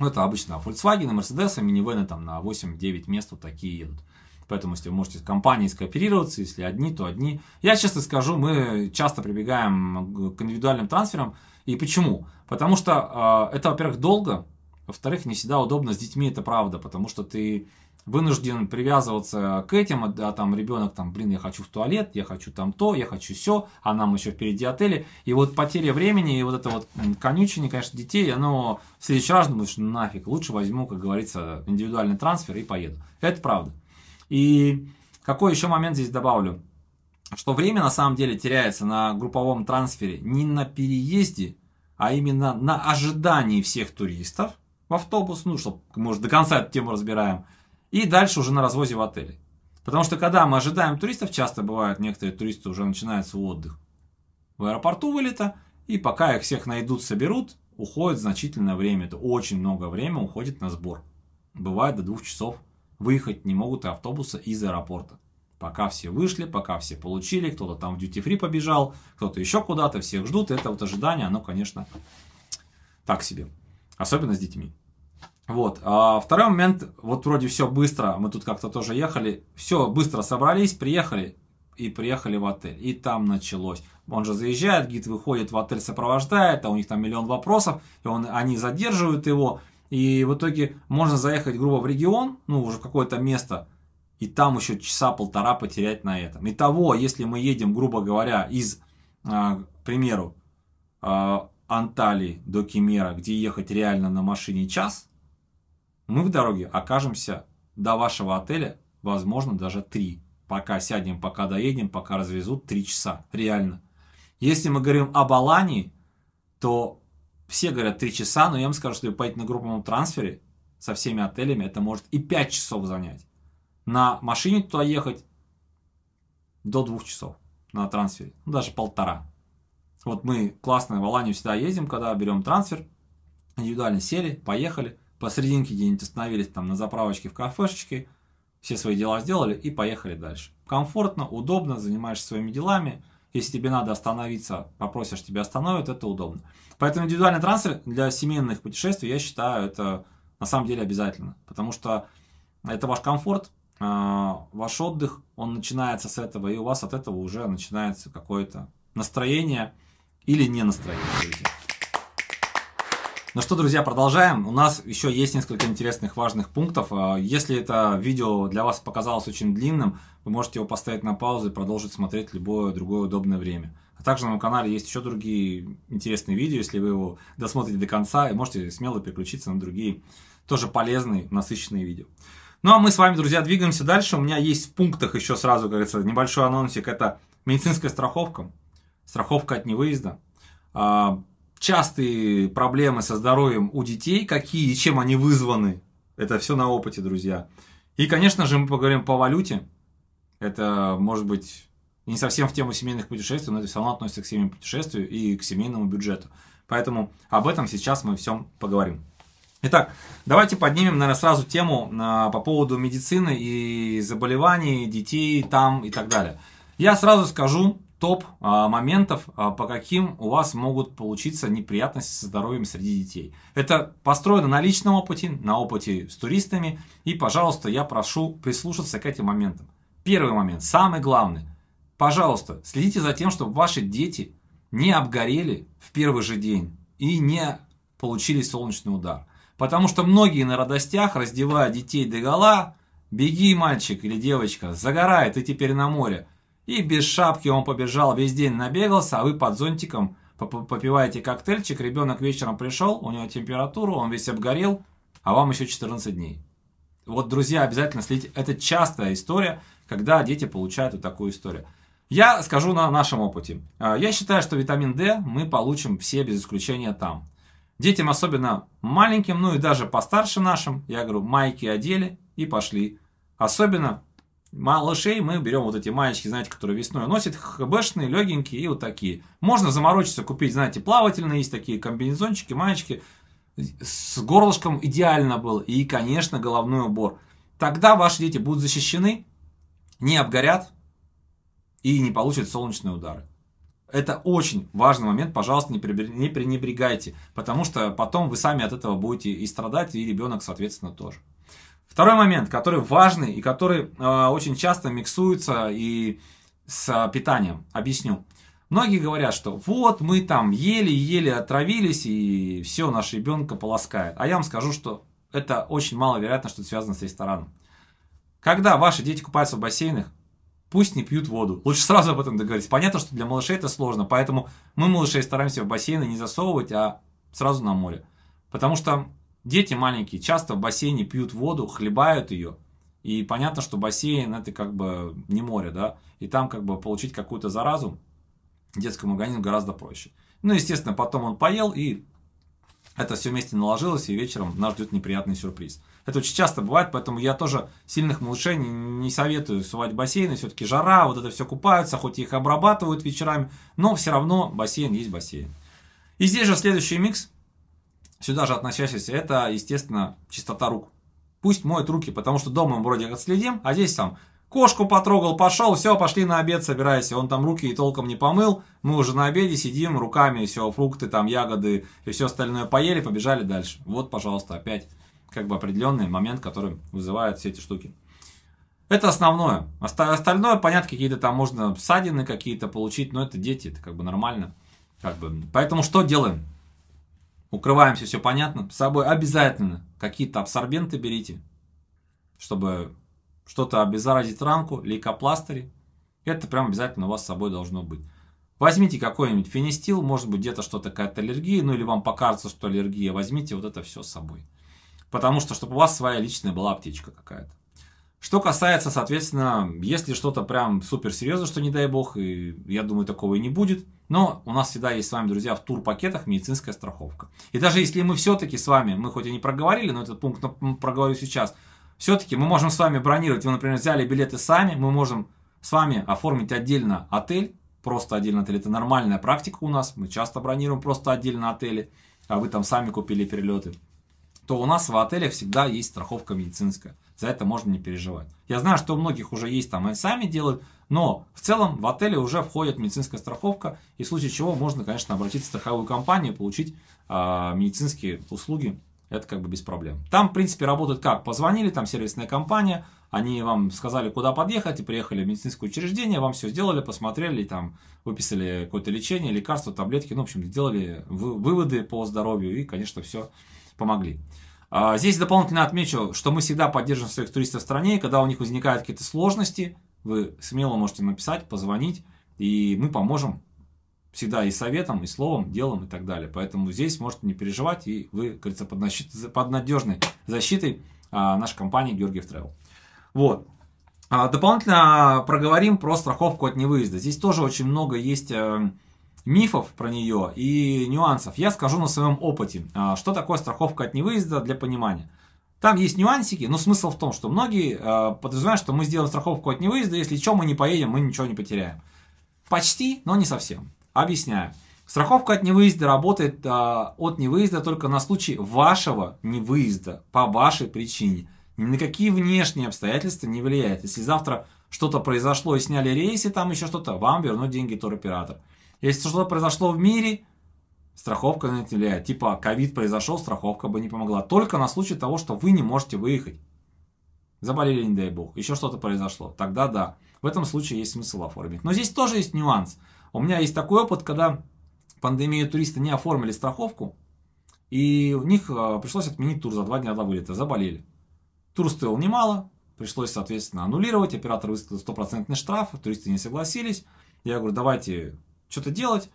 [SPEAKER 1] Это обычно Volkswagen, Mercedes, а минивены там на 8-9 мест вот такие едут. Поэтому, если вы можете с компанией скооперироваться, если одни, то одни. Я честно скажу, мы часто прибегаем к индивидуальным трансферам. И почему? Потому что э, это, во-первых, долго, во-вторых, не всегда удобно с детьми, это правда, потому что ты вынужден привязываться к этим, а там ребенок там, блин, я хочу в туалет, я хочу там то, я хочу все, а нам еще впереди отели. И вот потеря времени и вот это вот конючение, конечно, детей, оно в следующий раз думаешь, нафиг, лучше возьму, как говорится, индивидуальный трансфер и поеду. Это правда. И какой еще момент здесь добавлю? Что время на самом деле теряется на групповом трансфере не на переезде, а именно на ожидании всех туристов в автобус, ну, чтобы мы уже до конца эту тему разбираем, и дальше уже на развозе в отеле. Потому что когда мы ожидаем туристов, часто бывают некоторые туристы уже начинают свой отдых в аэропорту вылета, и пока их всех найдут, соберут, уходит значительное время. Это очень много времени уходит на сбор. Бывает до двух часов выехать не могут и автобуса из аэропорта. Пока все вышли, пока все получили, кто-то там в дьюти-фри побежал, кто-то еще куда-то, всех ждут. Это вот ожидание, оно, конечно, так себе. Особенно с детьми. Вот. А второй момент, вот вроде все быстро, мы тут как-то тоже ехали, все быстро собрались, приехали и приехали в отель. И там началось. Он же заезжает, гид выходит в отель, сопровождает, а у них там миллион вопросов, и он, они задерживают его, и в итоге можно заехать, грубо, в регион, ну, уже в какое-то место, и там еще часа полтора потерять на этом. Итого, если мы едем, грубо говоря, из, а, к примеру, а, Анталии до Кемера, где ехать реально на машине час, мы в дороге окажемся до вашего отеля, возможно, даже три. Пока сядем, пока доедем, пока развезут три часа. Реально. Если мы говорим об Алании, то все говорят 3 часа, но я вам скажу, что поехать на групповом трансфере со всеми отелями, это может и 5 часов занять. На машине туда ехать до 2 часов на трансфере, ну, даже полтора. Вот мы классно в Аланию всегда ездим, когда берем трансфер, индивидуально сели, поехали, посерединке где-нибудь остановились там на заправочке в кафешечке, все свои дела сделали и поехали дальше. Комфортно, удобно, занимаешься своими делами – если тебе надо остановиться, попросишь, тебя остановят, это удобно. Поэтому индивидуальный трансфер для семейных путешествий, я считаю, это на самом деле обязательно. Потому что это ваш комфорт, а, ваш отдых, он начинается с этого, и у вас от этого уже начинается какое-то настроение или не настроение. Ну что, друзья, продолжаем. У нас еще есть несколько интересных, важных пунктов. А, если это видео для вас показалось очень длинным, вы можете его поставить на паузу и продолжить смотреть любое другое удобное время. А также на моем канале есть еще другие интересные видео, если вы его досмотрите до конца, и можете смело переключиться на другие тоже полезные, насыщенные видео. Ну а мы с вами, друзья, двигаемся дальше. У меня есть в пунктах еще сразу, как говорится, небольшой анонсик. Это медицинская страховка, страховка от невыезда. А, частые проблемы со здоровьем у детей, какие и чем они вызваны. Это все на опыте, друзья. И, конечно же, мы поговорим по валюте. Это, может быть, не совсем в тему семейных путешествий, но это все равно относится к семейному путешествию и к семейному бюджету. Поэтому об этом сейчас мы всем поговорим. Итак, давайте поднимем, наверное, сразу тему а, по поводу медицины и заболеваний детей там и так далее. Я сразу скажу, топ а, моментов, а, по каким у вас могут получиться неприятности со здоровьем среди детей. Это построено на личном опыте, на опыте с туристами. И, пожалуйста, я прошу прислушаться к этим моментам. Первый момент, самый главный. Пожалуйста, следите за тем, чтобы ваши дети не обгорели в первый же день и не получили солнечный удар. Потому что многие на радостях, раздевая детей до гола, беги, мальчик или девочка, загорает, и теперь на море – и без шапки он побежал, весь день набегался, а вы под зонтиком попиваете коктейльчик, ребенок вечером пришел, у него температура, он весь обгорел, а вам еще 14 дней. Вот, друзья, обязательно следите. Это частая история, когда дети получают вот такую историю. Я скажу на нашем опыте. А, я считаю, что витамин D мы получим все без исключения там. Детям, особенно маленьким, ну и даже постарше нашим, я говорю, майки одели и пошли. Особенно малышей мы берем вот эти маечки, знаете, которые весной носят, хбшные, легенькие и вот такие. Можно заморочиться, купить, знаете, плавательные, есть такие комбинезончики, маечки. С горлышком идеально было И, конечно, головной убор. Тогда ваши дети будут защищены, не обгорят и не получат солнечные удары. Это очень важный момент, пожалуйста, не пренебрегайте, потому что потом вы сами от этого будете и страдать, и ребенок, соответственно, тоже. Второй момент, который важный и который э, очень часто миксуется и с э, питанием. Объясню. Многие говорят, что вот мы там еле-еле отравились и все, наш ребенка полоскает. А я вам скажу, что это очень маловероятно, что это связано с рестораном. Когда ваши дети купаются в бассейнах, пусть не пьют воду. Лучше сразу об этом договориться. Понятно, что для малышей это сложно, поэтому мы малышей стараемся в бассейны не засовывать, а сразу на море. Потому что Дети маленькие часто в бассейне пьют воду, хлебают ее, и понятно, что бассейн это как бы не море, да, и там как бы получить какую-то заразу детскому организму гораздо проще. Ну, естественно, потом он поел, и это все вместе наложилось, и вечером нас ждет неприятный сюрприз. Это очень часто бывает, поэтому я тоже сильных малышей не, советую сувать бассейны. Все-таки жара, вот это все купаются, хоть их обрабатывают вечерами, но все равно бассейн есть бассейн. И здесь же следующий микс – сюда же относящийся, это, естественно, чистота рук. Пусть моет руки, потому что дома мы вроде как следим, а здесь там кошку потрогал, пошел, все, пошли на обед, собирайся. Он там руки и толком не помыл, мы уже на обеде сидим, руками все, фрукты, там, ягоды и все остальное поели, побежали дальше. Вот, пожалуйста, опять как бы определенный момент, который вызывает все эти штуки. Это основное. Остальное, понятно, какие-то там можно ссадины какие-то получить, но это дети, это как бы нормально. Как бы. Поэтому что делаем? Укрываемся, все понятно. С собой обязательно какие-то абсорбенты берите, чтобы что-то обеззаразить ранку, лейкопластыри. Это прям обязательно у вас с собой должно быть. Возьмите какой-нибудь фенистил, может быть где-то что-то, какая-то аллергия, ну или вам покажется, что аллергия, возьмите вот это все с собой. Потому что, чтобы у вас своя личная была аптечка какая-то. Что касается, соответственно, если что-то прям супер серьезно, что не дай бог, и я думаю, такого и не будет, но у нас всегда есть с вами, друзья, в турпакетах медицинская страховка. И даже если мы все-таки с вами, мы хоть и не проговорили, но этот пункт проговорю сейчас, все-таки мы можем с вами бронировать. Вы, например, взяли билеты сами, мы можем с вами оформить отдельно отель, просто отдельно отель. Это нормальная практика у нас, мы часто бронируем просто отдельно отели, а вы там сами купили перелеты. То у нас в отелях всегда есть страховка медицинская за это можно не переживать. Я знаю, что у многих уже есть там они сами делают, но в целом в отеле уже входит медицинская страховка, и в случае чего можно, конечно, обратиться в страховую компанию и получить э, медицинские услуги. Это как бы без проблем. Там, в принципе, работают как? Позвонили, там сервисная компания, они вам сказали, куда подъехать, и приехали в медицинское учреждение, вам все сделали, посмотрели, там выписали какое-то лечение, лекарства, таблетки, ну, в общем, сделали выводы по здоровью и, конечно, все помогли. А, здесь дополнительно отмечу, что мы всегда поддерживаем своих туристов в стране, и когда у них возникают какие-то сложности, вы смело можете написать, позвонить, и мы поможем всегда и советом, и словом, делом и так далее. Поэтому здесь можете не переживать, и вы, как говорится, под, защит, под надежной защитой а, нашей компании Георгиев Travel. Вот. А, дополнительно а, проговорим про страховку от невыезда. Здесь тоже очень много есть... А, мифов про нее и нюансов. Я скажу на своем опыте, а, что такое страховка от невыезда для понимания. Там есть нюансики, но смысл в том, что многие а, подразумевают, что мы сделаем страховку от невыезда, если что, мы не поедем, мы ничего не потеряем. Почти, но не совсем. Объясняю. Страховка от невыезда работает а, от невыезда только на случай вашего невыезда по вашей причине. Ни на какие внешние обстоятельства не влияет. Если завтра что-то произошло и сняли рейсы, там еще что-то, вам вернут деньги туроператор. Если что-то произошло в мире, страховка на это влияет. Типа, ковид произошел, страховка бы не помогла. Только на случай того, что вы не можете выехать. Заболели, не дай бог. Еще что-то произошло. Тогда да. В этом случае есть смысл оформить. Но здесь тоже есть нюанс. У меня есть такой опыт, когда пандемию туристы не оформили страховку, и у них э, пришлось отменить тур за два дня до вылета. Заболели. Тур стоил немало, пришлось, соответственно, аннулировать. Оператор выставил стопроцентный штраф, туристы не согласились. Я говорю, давайте что-то делать.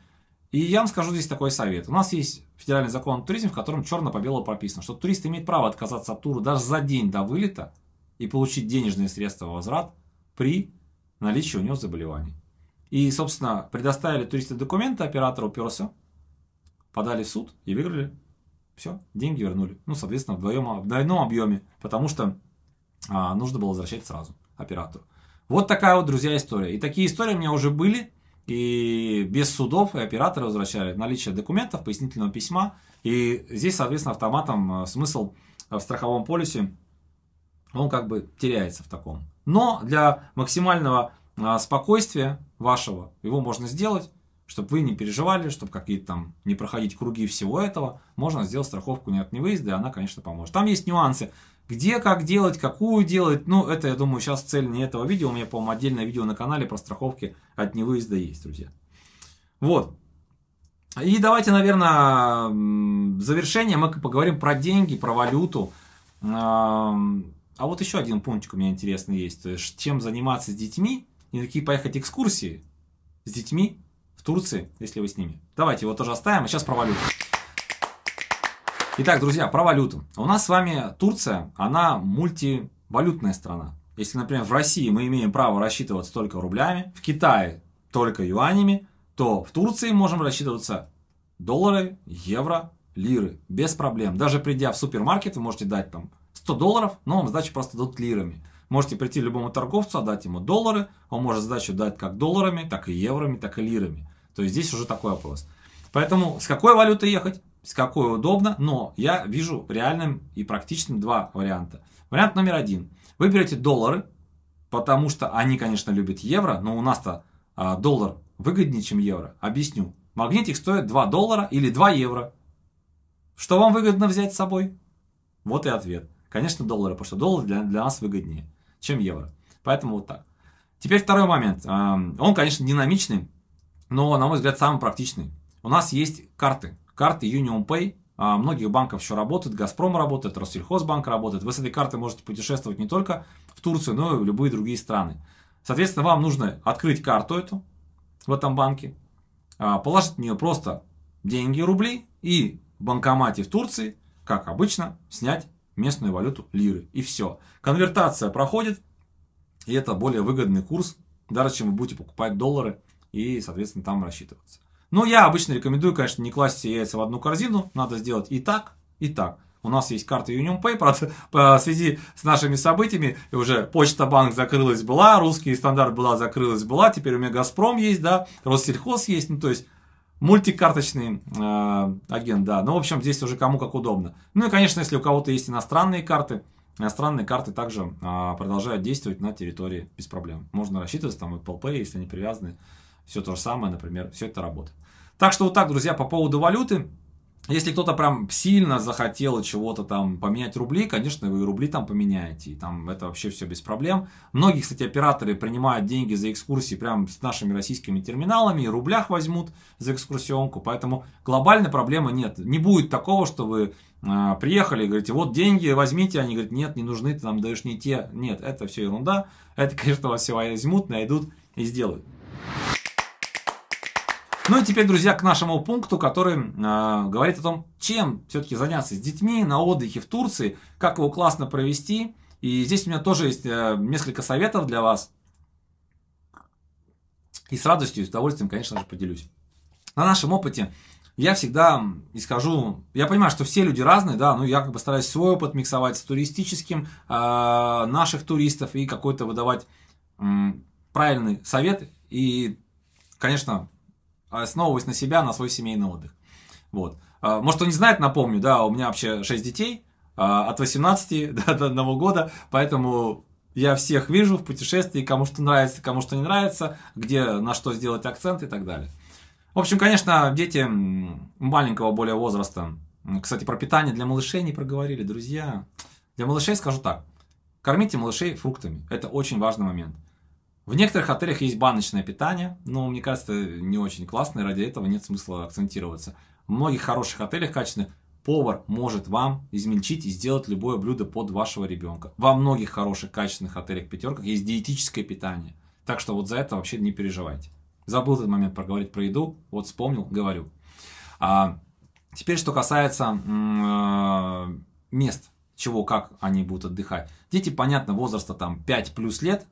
[SPEAKER 1] И я вам скажу здесь такой совет. У нас есть федеральный закон о туризме, в котором черно по белому прописано, что турист имеет право отказаться от тура даже за день до вылета и получить денежные средства возврат при наличии у него заболеваний. И, собственно, предоставили туристы документы, оператору уперся, подали в суд и выиграли. Все, деньги вернули. Ну, соответственно, вдвоем, в двойном объеме, потому что а, нужно было возвращать сразу оператору. Вот такая вот, друзья, история. И такие истории у меня уже были и без судов и операторы возвращали наличие документов, пояснительного письма. И здесь, соответственно, автоматом э, смысл э, в страховом полисе, он как бы теряется в таком. Но для максимального э, спокойствия вашего его можно сделать чтобы вы не переживали, чтобы какие-то там не проходить круги всего этого, можно сделать страховку не от невыезда, и она, конечно, поможет. Там есть нюансы, где как делать, какую делать, ну, это, я думаю, сейчас цель не этого видео, у меня, по-моему, отдельное видео на канале про страховки от невыезда есть, друзья. Вот. И давайте, наверное, завершение мы поговорим про деньги, про валюту. А вот еще один пунктик у меня интересный есть, то есть чем заниматься с детьми и на какие поехать экскурсии с детьми в Турции, если вы с ними. Давайте его тоже оставим, а сейчас про валюту. Итак, друзья, про валюту. У нас с вами Турция, она мультивалютная страна. Если, например, в России мы имеем право рассчитываться только рублями, в Китае только юанями, то в Турции можем рассчитываться доллары, евро, лиры. Без проблем. Даже придя в супермаркет, вы можете дать там 100 долларов, но вам сдачу просто дадут лирами. Можете прийти любому торговцу, отдать а ему доллары, он может задачу дать как долларами, так и еврами, так и лирами. То есть здесь уже такой вопрос. Поэтому с какой валюты ехать, с какой удобно, но я вижу реальным и практичным два варианта. Вариант номер один. Вы берете доллары, потому что они, конечно, любят евро, но у нас-то а, доллар выгоднее, чем евро. Объясню. Магнитик стоит 2 доллара или 2 евро. Что вам выгодно взять с собой? Вот и ответ. Конечно, доллары, потому что доллар для, для нас выгоднее чем евро. Поэтому вот так. Теперь второй момент. Эм, он, конечно, динамичный, но, на мой взгляд, самый практичный. У нас есть карты. Карты Union Pay. А, многих банков еще работают. Газпром работает, Россельхозбанк работает. Вы с этой карты можете путешествовать не только в Турцию, но и в любые другие страны. Соответственно, вам нужно открыть карту эту в этом банке, а, положить в нее просто деньги, рубли и в банкомате в Турции, как обычно, снять местную валюту лиры. И все. Конвертация проходит, и это более выгодный курс, даже чем вы будете покупать доллары и, соответственно, там рассчитываться. Но я обычно рекомендую, конечно, не класть все яйца в одну корзину, надо сделать и так, и так. У нас есть карта UnionPay, правда, в связи с нашими событиями уже Почта Банк закрылась была, Русский Стандарт была, закрылась была, теперь у меня Газпром есть, да, Россельхоз есть, ну то есть Мультикарточный э, агент, да. Ну, в общем, здесь уже кому как удобно. Ну и, конечно, если у кого-то есть иностранные карты, иностранные карты также э, продолжают действовать на территории без проблем. Можно рассчитывать, там, Apple Pay, если они привязаны. Все то же самое, например, все это работает. Так что вот так, друзья, по поводу валюты. Если кто-то прям сильно захотел чего-то там поменять рубли, конечно, вы рубли там поменяете, и там это вообще все без проблем. Многие, кстати, операторы принимают деньги за экскурсии прям с нашими российскими терминалами, и рублях возьмут за экскурсионку, поэтому глобальной проблемы нет. Не будет такого, что вы э, приехали и говорите, вот деньги возьмите, они говорят, нет, не нужны, ты нам даешь не те. Нет, это все ерунда, это, конечно, вас все возьмут, найдут и сделают. Ну и теперь, друзья, к нашему пункту, который э, говорит о том, чем все-таки заняться с детьми на отдыхе в Турции, как его классно провести. И здесь у меня тоже есть э, несколько советов для вас. И с радостью и с удовольствием, конечно же, поделюсь. На нашем опыте я всегда исхожу, я понимаю, что все люди разные, да, но я как бы стараюсь свой опыт миксовать с туристическим, э, наших туристов и какой-то выдавать э, правильный совет. И, конечно, основываясь на себя, на свой семейный отдых. Вот. А, может, кто не знает, напомню, да, у меня вообще 6 детей, а, от 18 до, до 1 года, поэтому я всех вижу в путешествии, кому что нравится, кому что не нравится, где на что сделать акцент и так далее. В общем, конечно, дети маленького более возраста, кстати, про питание для малышей не проговорили, друзья. Для малышей скажу так, кормите малышей фруктами, это очень важный момент – в некоторых отелях есть баночное питание, но мне кажется, не очень классно, и ради этого нет смысла акцентироваться. В многих хороших отелях качественных повар может вам измельчить и сделать любое блюдо под вашего ребенка. Во многих хороших качественных отелях пятерках есть диетическое питание. Так что вот за это вообще не переживайте. Забыл этот момент проговорить про еду, вот вспомнил, говорю. А, теперь, что касается э, мест, чего, как они будут отдыхать. Дети, понятно, возраста там 5 плюс лет,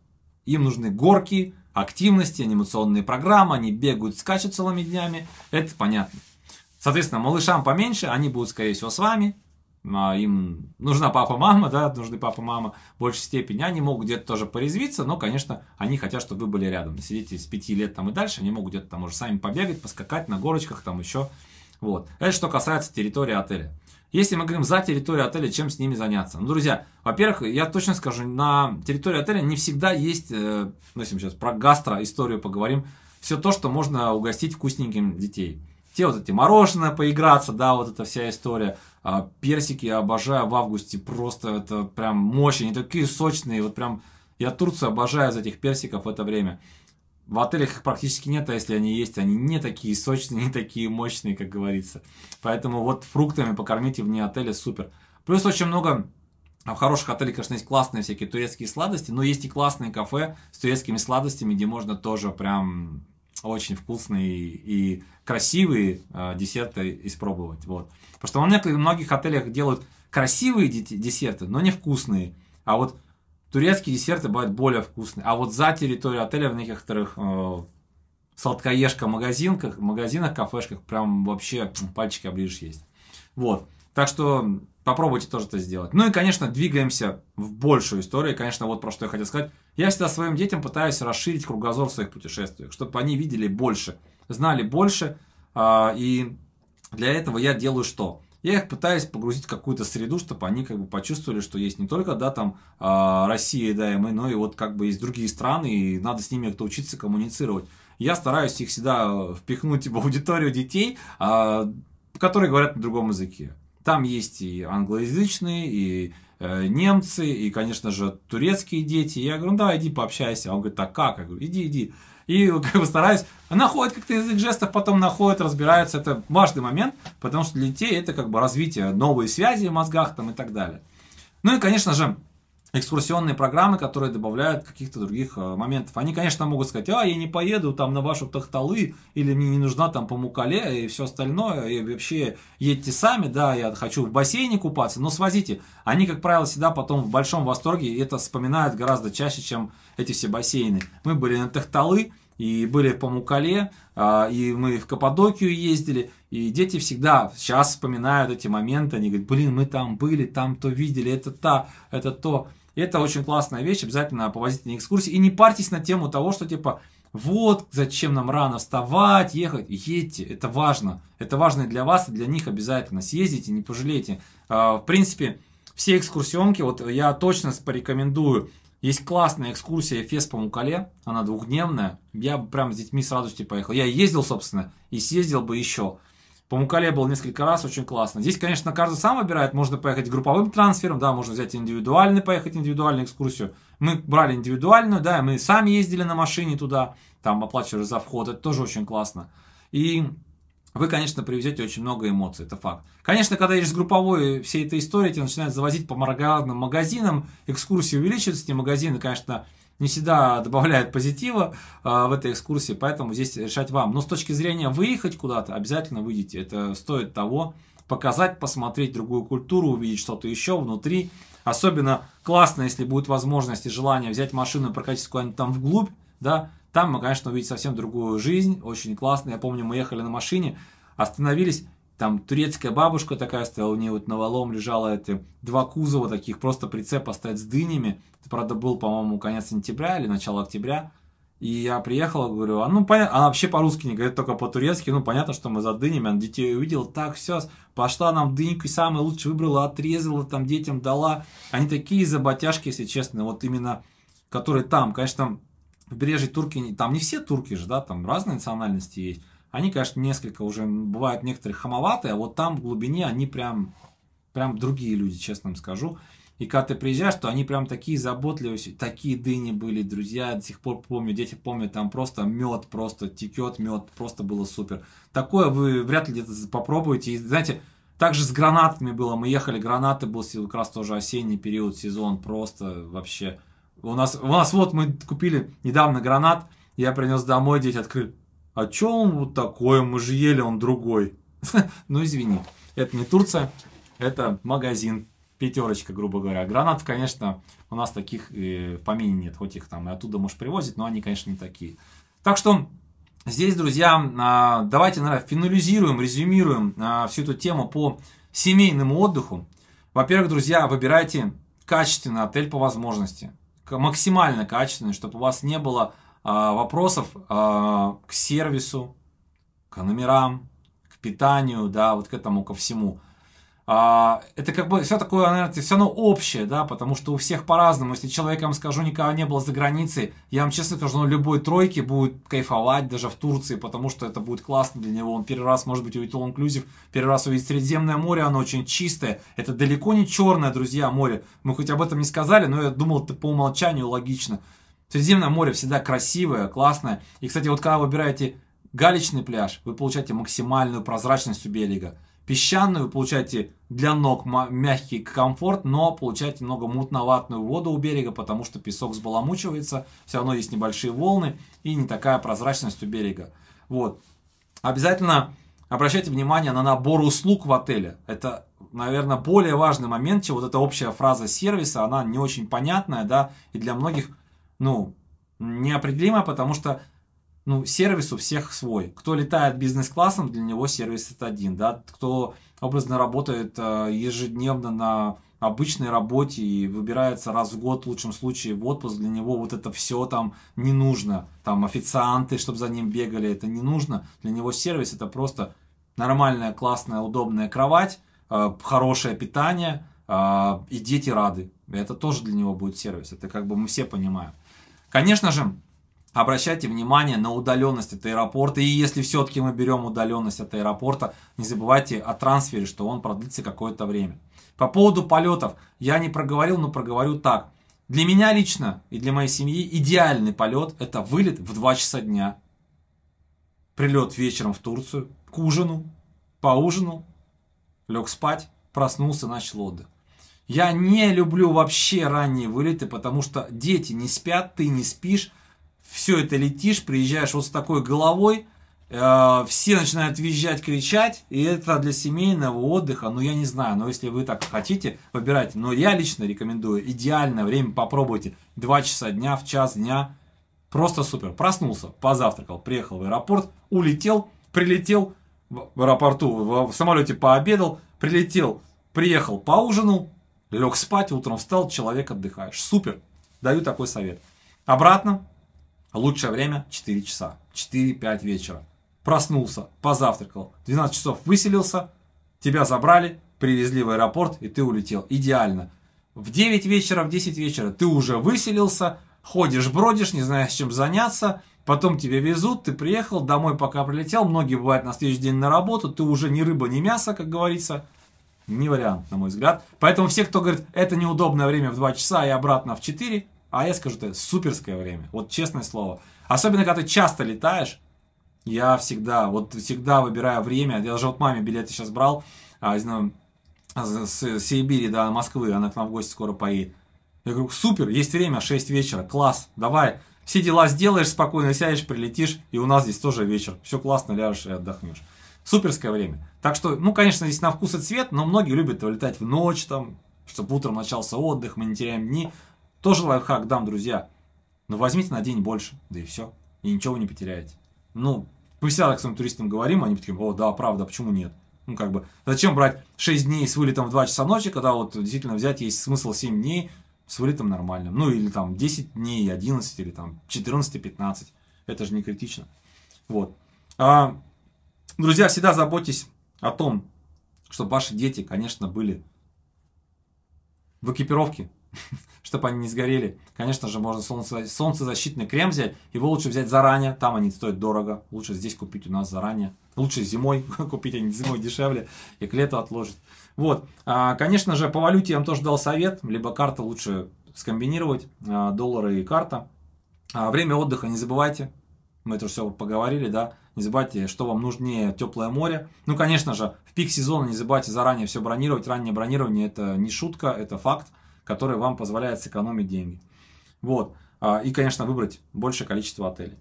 [SPEAKER 1] им нужны горки, активности, анимационные программы, они бегают, скачут целыми днями, это понятно. Соответственно, малышам поменьше, они будут, скорее всего, с вами, а, им нужна папа-мама, да, нужны папа-мама в большей степени, они могут где-то тоже порезвиться, но, конечно, они хотят, чтобы вы были рядом. Сидите с 5 лет там и дальше, они могут где-то там уже сами побегать, поскакать на горочках там еще. Вот. Это что касается территории отеля. Если мы говорим за территорию отеля, чем с ними заняться? Ну, друзья, во-первых, я точно скажу, на территории отеля не всегда есть, э, ну, если мы сейчас про гастро историю поговорим, все то, что можно угостить вкусненьким детей. Те вот эти мороженое поиграться, да, вот эта вся история. А персики я обожаю в августе, просто это прям мощь, они такие сочные, вот прям я Турцию обожаю из этих персиков в это время. В отелях их практически нет, а если они есть, они не такие сочные, не такие мощные, как говорится. Поэтому вот фруктами покормите вне отеля, супер. Плюс очень много в а, хороших отелях, конечно, есть классные всякие турецкие сладости, но есть и классные кафе с турецкими сладостями, где можно тоже прям очень вкусные и красивые а, десерты испробовать. Вот. Потому что во многих отелях делают красивые десерты, но не вкусные. А вот турецкие десерты бывают более вкусные. А вот за территорией отеля в некоторых э, сладкоежка-магазинках, магазинах, кафешках прям вообще пальчики оближешь есть. Вот. Так что попробуйте тоже это сделать. Ну и, конечно, двигаемся в большую историю. И, конечно, вот про что я хотел сказать. Я всегда своим детям пытаюсь расширить кругозор в своих путешествиях, чтобы они видели больше, знали больше. А, и для этого я делаю что? Я их пытаюсь погрузить в какую-то среду, чтобы они как бы почувствовали, что есть не только, да, там а, Россия, да, и мы, но и вот как бы есть другие страны, и надо с ними как-то учиться коммуницировать. Я стараюсь их всегда э, впихнуть в аудиторию детей, а, которые говорят на другом языке. Там есть и англоязычные, и э, немцы, и, конечно же, турецкие дети. Я говорю, ну, да, иди пообщайся. А он говорит, так как? Я говорю, иди, иди. И как бы стараюсь, находят как-то язык жестов, потом находят, разбираются. Это важный момент, потому что для детей это как бы развитие новые связи в мозгах там и так далее. Ну и, конечно же, экскурсионные программы, которые добавляют каких-то других э, моментов. Они, конечно, могут сказать, а, я не поеду там на вашу Тахталы, или мне не нужна там по Памукале и все остальное, и вообще едьте сами, да, я хочу в бассейне купаться, но свозите. Они, как правило, всегда потом в большом восторге, и это вспоминают гораздо чаще, чем эти все бассейны. Мы были на Тахталы, и были по Мукале, а, и мы в Каппадокию ездили, и дети всегда сейчас вспоминают эти моменты, они говорят, блин, мы там были, там то видели, это та, это то. это очень классная вещь, обязательно повозите на экскурсии, и не парьтесь на тему того, что типа, вот, зачем нам рано вставать, ехать, едьте, это важно, это важно и для вас, и для них обязательно, съездите, не пожалейте. А, в принципе, все экскурсионки, вот я точно порекомендую есть классная экскурсия Эфес по Мукале, она двухдневная. Я бы прям с детьми с радостью поехал. Я ездил, собственно, и съездил бы еще. По Мукале был несколько раз, очень классно. Здесь, конечно, каждый сам выбирает. Можно поехать групповым трансфером, да, можно взять индивидуальный, поехать индивидуальную экскурсию. Мы брали индивидуальную, да, мы сами ездили на машине туда, там оплачивали за вход. Это тоже очень классно. И вы, конечно, привезете очень много эмоций, это факт. Конечно, когда едешь с групповой э, всей этой истории, тебя начинают завозить по маргарным магазинам, экскурсии увеличиваются, эти магазины, конечно, не всегда добавляют позитива э, в этой экскурсии, поэтому здесь решать вам. Но с точки зрения выехать куда-то, обязательно выйдите, это стоит того, показать, посмотреть другую культуру, увидеть что-то еще внутри. Особенно классно, если будет возможность и желание взять машину и прокатиться куда-нибудь там вглубь, да, там мы, конечно, увидели совсем другую жизнь, очень классно. Я помню, мы ехали на машине, остановились, там турецкая бабушка такая стояла, у нее вот на валом лежало эти два кузова таких, просто прицеп оставить с дынями. Это, правда, был, по-моему, конец сентября или начало октября. И я приехал, говорю, а ну понятно, она вообще по-русски не говорит, только по-турецки, ну понятно, что мы за дынями, она детей увидела, так, все, пошла нам дыньку и самое лучшее выбрала, отрезала, там детям дала. Они такие заботяшки, если честно, вот именно, которые там, конечно, побережье турки, там не все турки же, да, там разные национальности есть. Они, конечно, несколько уже, бывают некоторые хамоватые, а вот там в глубине они прям, прям другие люди, честно вам скажу. И когда ты приезжаешь, то они прям такие заботливые, такие дыни были, друзья, до сих пор помню, дети помнят, там просто мед просто текет, мед просто было супер. Такое вы вряд ли где-то попробуете. И знаете, также с гранатами было, мы ехали, гранаты был как раз тоже осенний период, сезон, просто вообще у нас, у нас вот мы купили недавно гранат, я принес домой, дети открыли. А чё он вот такой, мы же ели, он другой. Ну извини, это не Турция, это магазин. Пятерочка, грубо говоря. Гранат, конечно, у нас таких в э, помине нет. Хоть их там и оттуда можешь привозить, но они, конечно, не такие. Так что здесь, друзья, а, давайте, наверное, финализируем, резюмируем а, всю эту тему по семейному отдыху. Во-первых, друзья, выбирайте качественный отель по возможности максимально качественный, чтобы у вас не было а, вопросов а, к сервису, к номерам, к питанию, да, вот к этому, ко всему. А, это как бы все такое, наверное, все равно общее, да, потому что у всех по-разному. Если человек, я вам скажу, никого не было за границей, я вам честно скажу, он любой тройки будет кайфовать даже в Турции, потому что это будет классно для него. Он первый раз, может быть, увидит all первый раз увидит Средиземное море, оно очень чистое. Это далеко не черное, друзья, море. Мы хоть об этом не сказали, но я думал, это по умолчанию логично. Средиземное море всегда красивое, классное. И, кстати, вот когда выбираете галечный пляж, вы получаете максимальную прозрачность у берега песчаную, вы получаете для ног мягкий комфорт, но получаете немного мутноватную воду у берега, потому что песок сбаламучивается, все равно есть небольшие волны и не такая прозрачность у берега. Вот. Обязательно обращайте внимание на набор услуг в отеле. Это, наверное, более важный момент, чем вот эта общая фраза сервиса, она не очень понятная, да, и для многих, ну, неопределимая, потому что ну, сервис у всех свой. Кто летает бизнес-классом, для него сервис это один, да, кто образно работает э, ежедневно на обычной работе и выбирается раз в год в лучшем случае в отпуск, для него вот это все там не нужно. Там официанты, чтобы за ним бегали, это не нужно. Для него сервис это просто нормальная, классная, удобная кровать, э, хорошее питание э, и дети рады. Это тоже для него будет сервис. Это как бы мы все понимаем. Конечно же, обращайте внимание на удаленность от аэропорта. И если все-таки мы берем удаленность от аэропорта, не забывайте о трансфере, что он продлится какое-то время. По поводу полетов, я не проговорил, но проговорю так. Для меня лично и для моей семьи идеальный полет – это вылет в 2 часа дня. Прилет вечером в Турцию, к ужину, поужинал, лег спать, проснулся, начал отдых. Я не люблю вообще ранние вылеты, потому что дети не спят, ты не спишь, все это летишь, приезжаешь вот с такой головой, э, все начинают визжать, кричать, и это для семейного отдыха, ну я не знаю, но если вы так хотите, выбирайте. Но я лично рекомендую, идеальное время попробуйте, 2 часа дня, в час дня, просто супер. Проснулся, позавтракал, приехал в аэропорт, улетел, прилетел в аэропорту, в самолете пообедал, прилетел, приехал, поужинал, лег спать, утром встал, человек отдыхаешь. Супер, даю такой совет. Обратно Лучшее время 4 часа, 4-5 вечера. Проснулся, позавтракал, 12 часов выселился, тебя забрали, привезли в аэропорт и ты улетел. Идеально. В 9 вечера, в 10 вечера ты уже выселился, ходишь, бродишь, не знаешь, чем заняться, потом тебя везут, ты приехал, домой пока прилетел, многие бывают на следующий день на работу, ты уже ни рыба, ни мясо, как говорится, не вариант, на мой взгляд. Поэтому все, кто говорит, это неудобное время в 2 часа и обратно в 4, а я скажу, это суперское время, вот честное слово. Особенно, когда ты часто летаешь, я всегда, вот всегда выбираю время. Я даже вот маме билеты сейчас брал а, из, ну, с Сибири до Москвы, она к нам в гости скоро поедет. Я говорю, супер, есть время, 6 вечера, класс, давай. Все дела сделаешь, спокойно сядешь, прилетишь, и у нас здесь тоже вечер. Все классно, ляжешь и отдохнешь. Суперское время. Так что, ну, конечно, здесь на вкус и цвет, но многие любят вылетать в ночь, там, чтобы утром начался отдых, мы не теряем дни. Тоже лайфхак дам, друзья. Но возьмите на день больше, да и все. И ничего вы не потеряете. Ну, мы всегда так своим туристам говорим, они такие, о, да, правда, почему нет? Ну, как бы, зачем брать 6 дней с вылетом в 2 часа ночи, когда вот действительно взять есть смысл 7 дней с вылетом нормальным. Ну, или там 10 дней, 11, или там 14, 15. Это же не критично. Вот. А, друзья, всегда заботьтесь о том, чтобы ваши дети, конечно, были в экипировке, чтобы они не сгорели. Конечно же, можно солнце, солнцезащитный крем взять. Его лучше взять заранее, там они стоят дорого. Лучше здесь купить у нас заранее. Лучше зимой купить, они а зимой дешевле, и к лету отложить. Вот, а, конечно же, по валюте я вам тоже дал совет. Либо карта лучше скомбинировать, а, доллары и карта. А, время отдыха не забывайте. Мы это все поговорили, да. Не забывайте, что вам нужнее теплое море. Ну, конечно же, в пик сезона не забывайте заранее все бронировать. Раннее бронирование это не шутка, это факт который вам позволяет сэкономить деньги. Вот. А, и, конечно, выбрать большее количество отелей.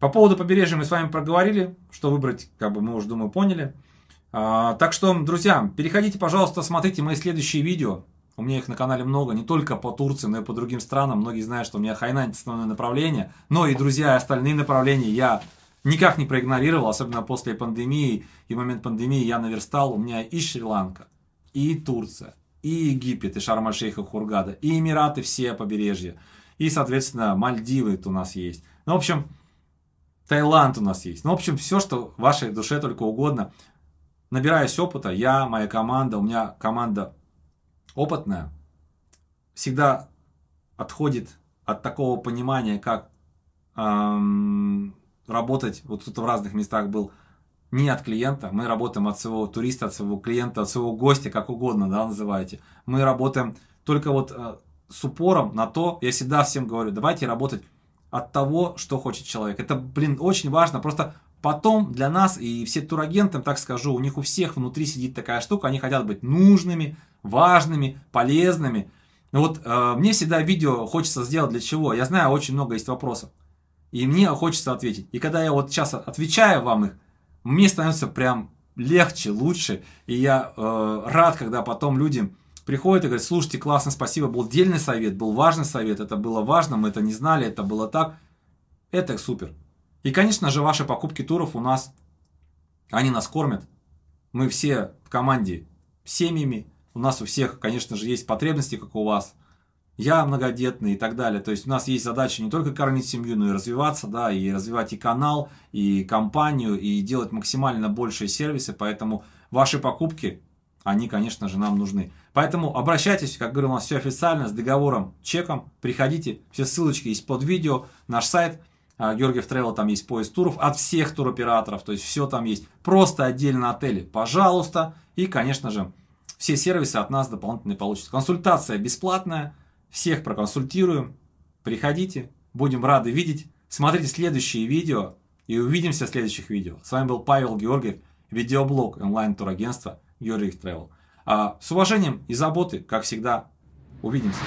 [SPEAKER 1] По поводу побережья мы с вами проговорили, что выбрать, как бы мы уже, думаю, поняли. А, так что, друзья, переходите, пожалуйста, смотрите мои следующие видео. У меня их на канале много, не только по Турции, но и по другим странам. Многие знают, что у меня Хайнань основное направление. Но и, друзья, и остальные направления я никак не проигнорировал, особенно после пандемии и момент пандемии я наверстал. У меня и Шри-Ланка, и Турция, и Египет, и Шарм-Аль-Шейх, и Хургада, и Эмираты все побережья, и, соответственно, Мальдивы у нас есть. Ну, в общем, Таиланд у нас есть. Ну, в общем, все, что вашей душе только угодно. Набираясь опыта, я, моя команда, у меня команда опытная, всегда отходит от такого понимания, как эм, работать, вот кто-то в разных местах был, не от клиента. Мы работаем от своего туриста, от своего клиента, от своего гостя, как угодно, да, называйте. Мы работаем только вот э, с упором на то, я всегда всем говорю, давайте работать от того, что хочет человек. Это, блин, очень важно. Просто потом для нас и все турагенты, так скажу, у них у всех внутри сидит такая штука, они хотят быть нужными, важными, полезными. Ну вот э, мне всегда видео хочется сделать для чего? Я знаю, очень много есть вопросов. И мне хочется ответить. И когда я вот сейчас отвечаю вам их, мне становится прям легче, лучше. И я э, рад, когда потом люди приходят и говорят, слушайте, классно, спасибо, был дельный совет, был важный совет, это было важно, мы это не знали, это было так. Это супер. И, конечно же, ваши покупки туров у нас, они нас кормят. Мы все в команде семьями, у нас у всех, конечно же, есть потребности, как у вас – я многодетный и так далее. То есть у нас есть задача не только кормить семью, но и развиваться, да, и развивать и канал, и компанию, и делать максимально большие сервисы, поэтому ваши покупки, они, конечно же, нам нужны. Поэтому обращайтесь, как говорил, у нас все официально, с договором, чеком, приходите, все ссылочки есть под видео, наш сайт, а, Георгиев Тревел, там есть поезд туров от всех туроператоров, то есть все там есть, просто отдельно отели, пожалуйста, и, конечно же, все сервисы от нас дополнительные получат. Консультация бесплатная, всех проконсультируем. Приходите, будем рады видеть. Смотрите следующие видео и увидимся в следующих видео. С вами был Павел Георгиев, видеоблог онлайн-турагентства Георгиев Travel. А, с уважением и заботой, как всегда, увидимся.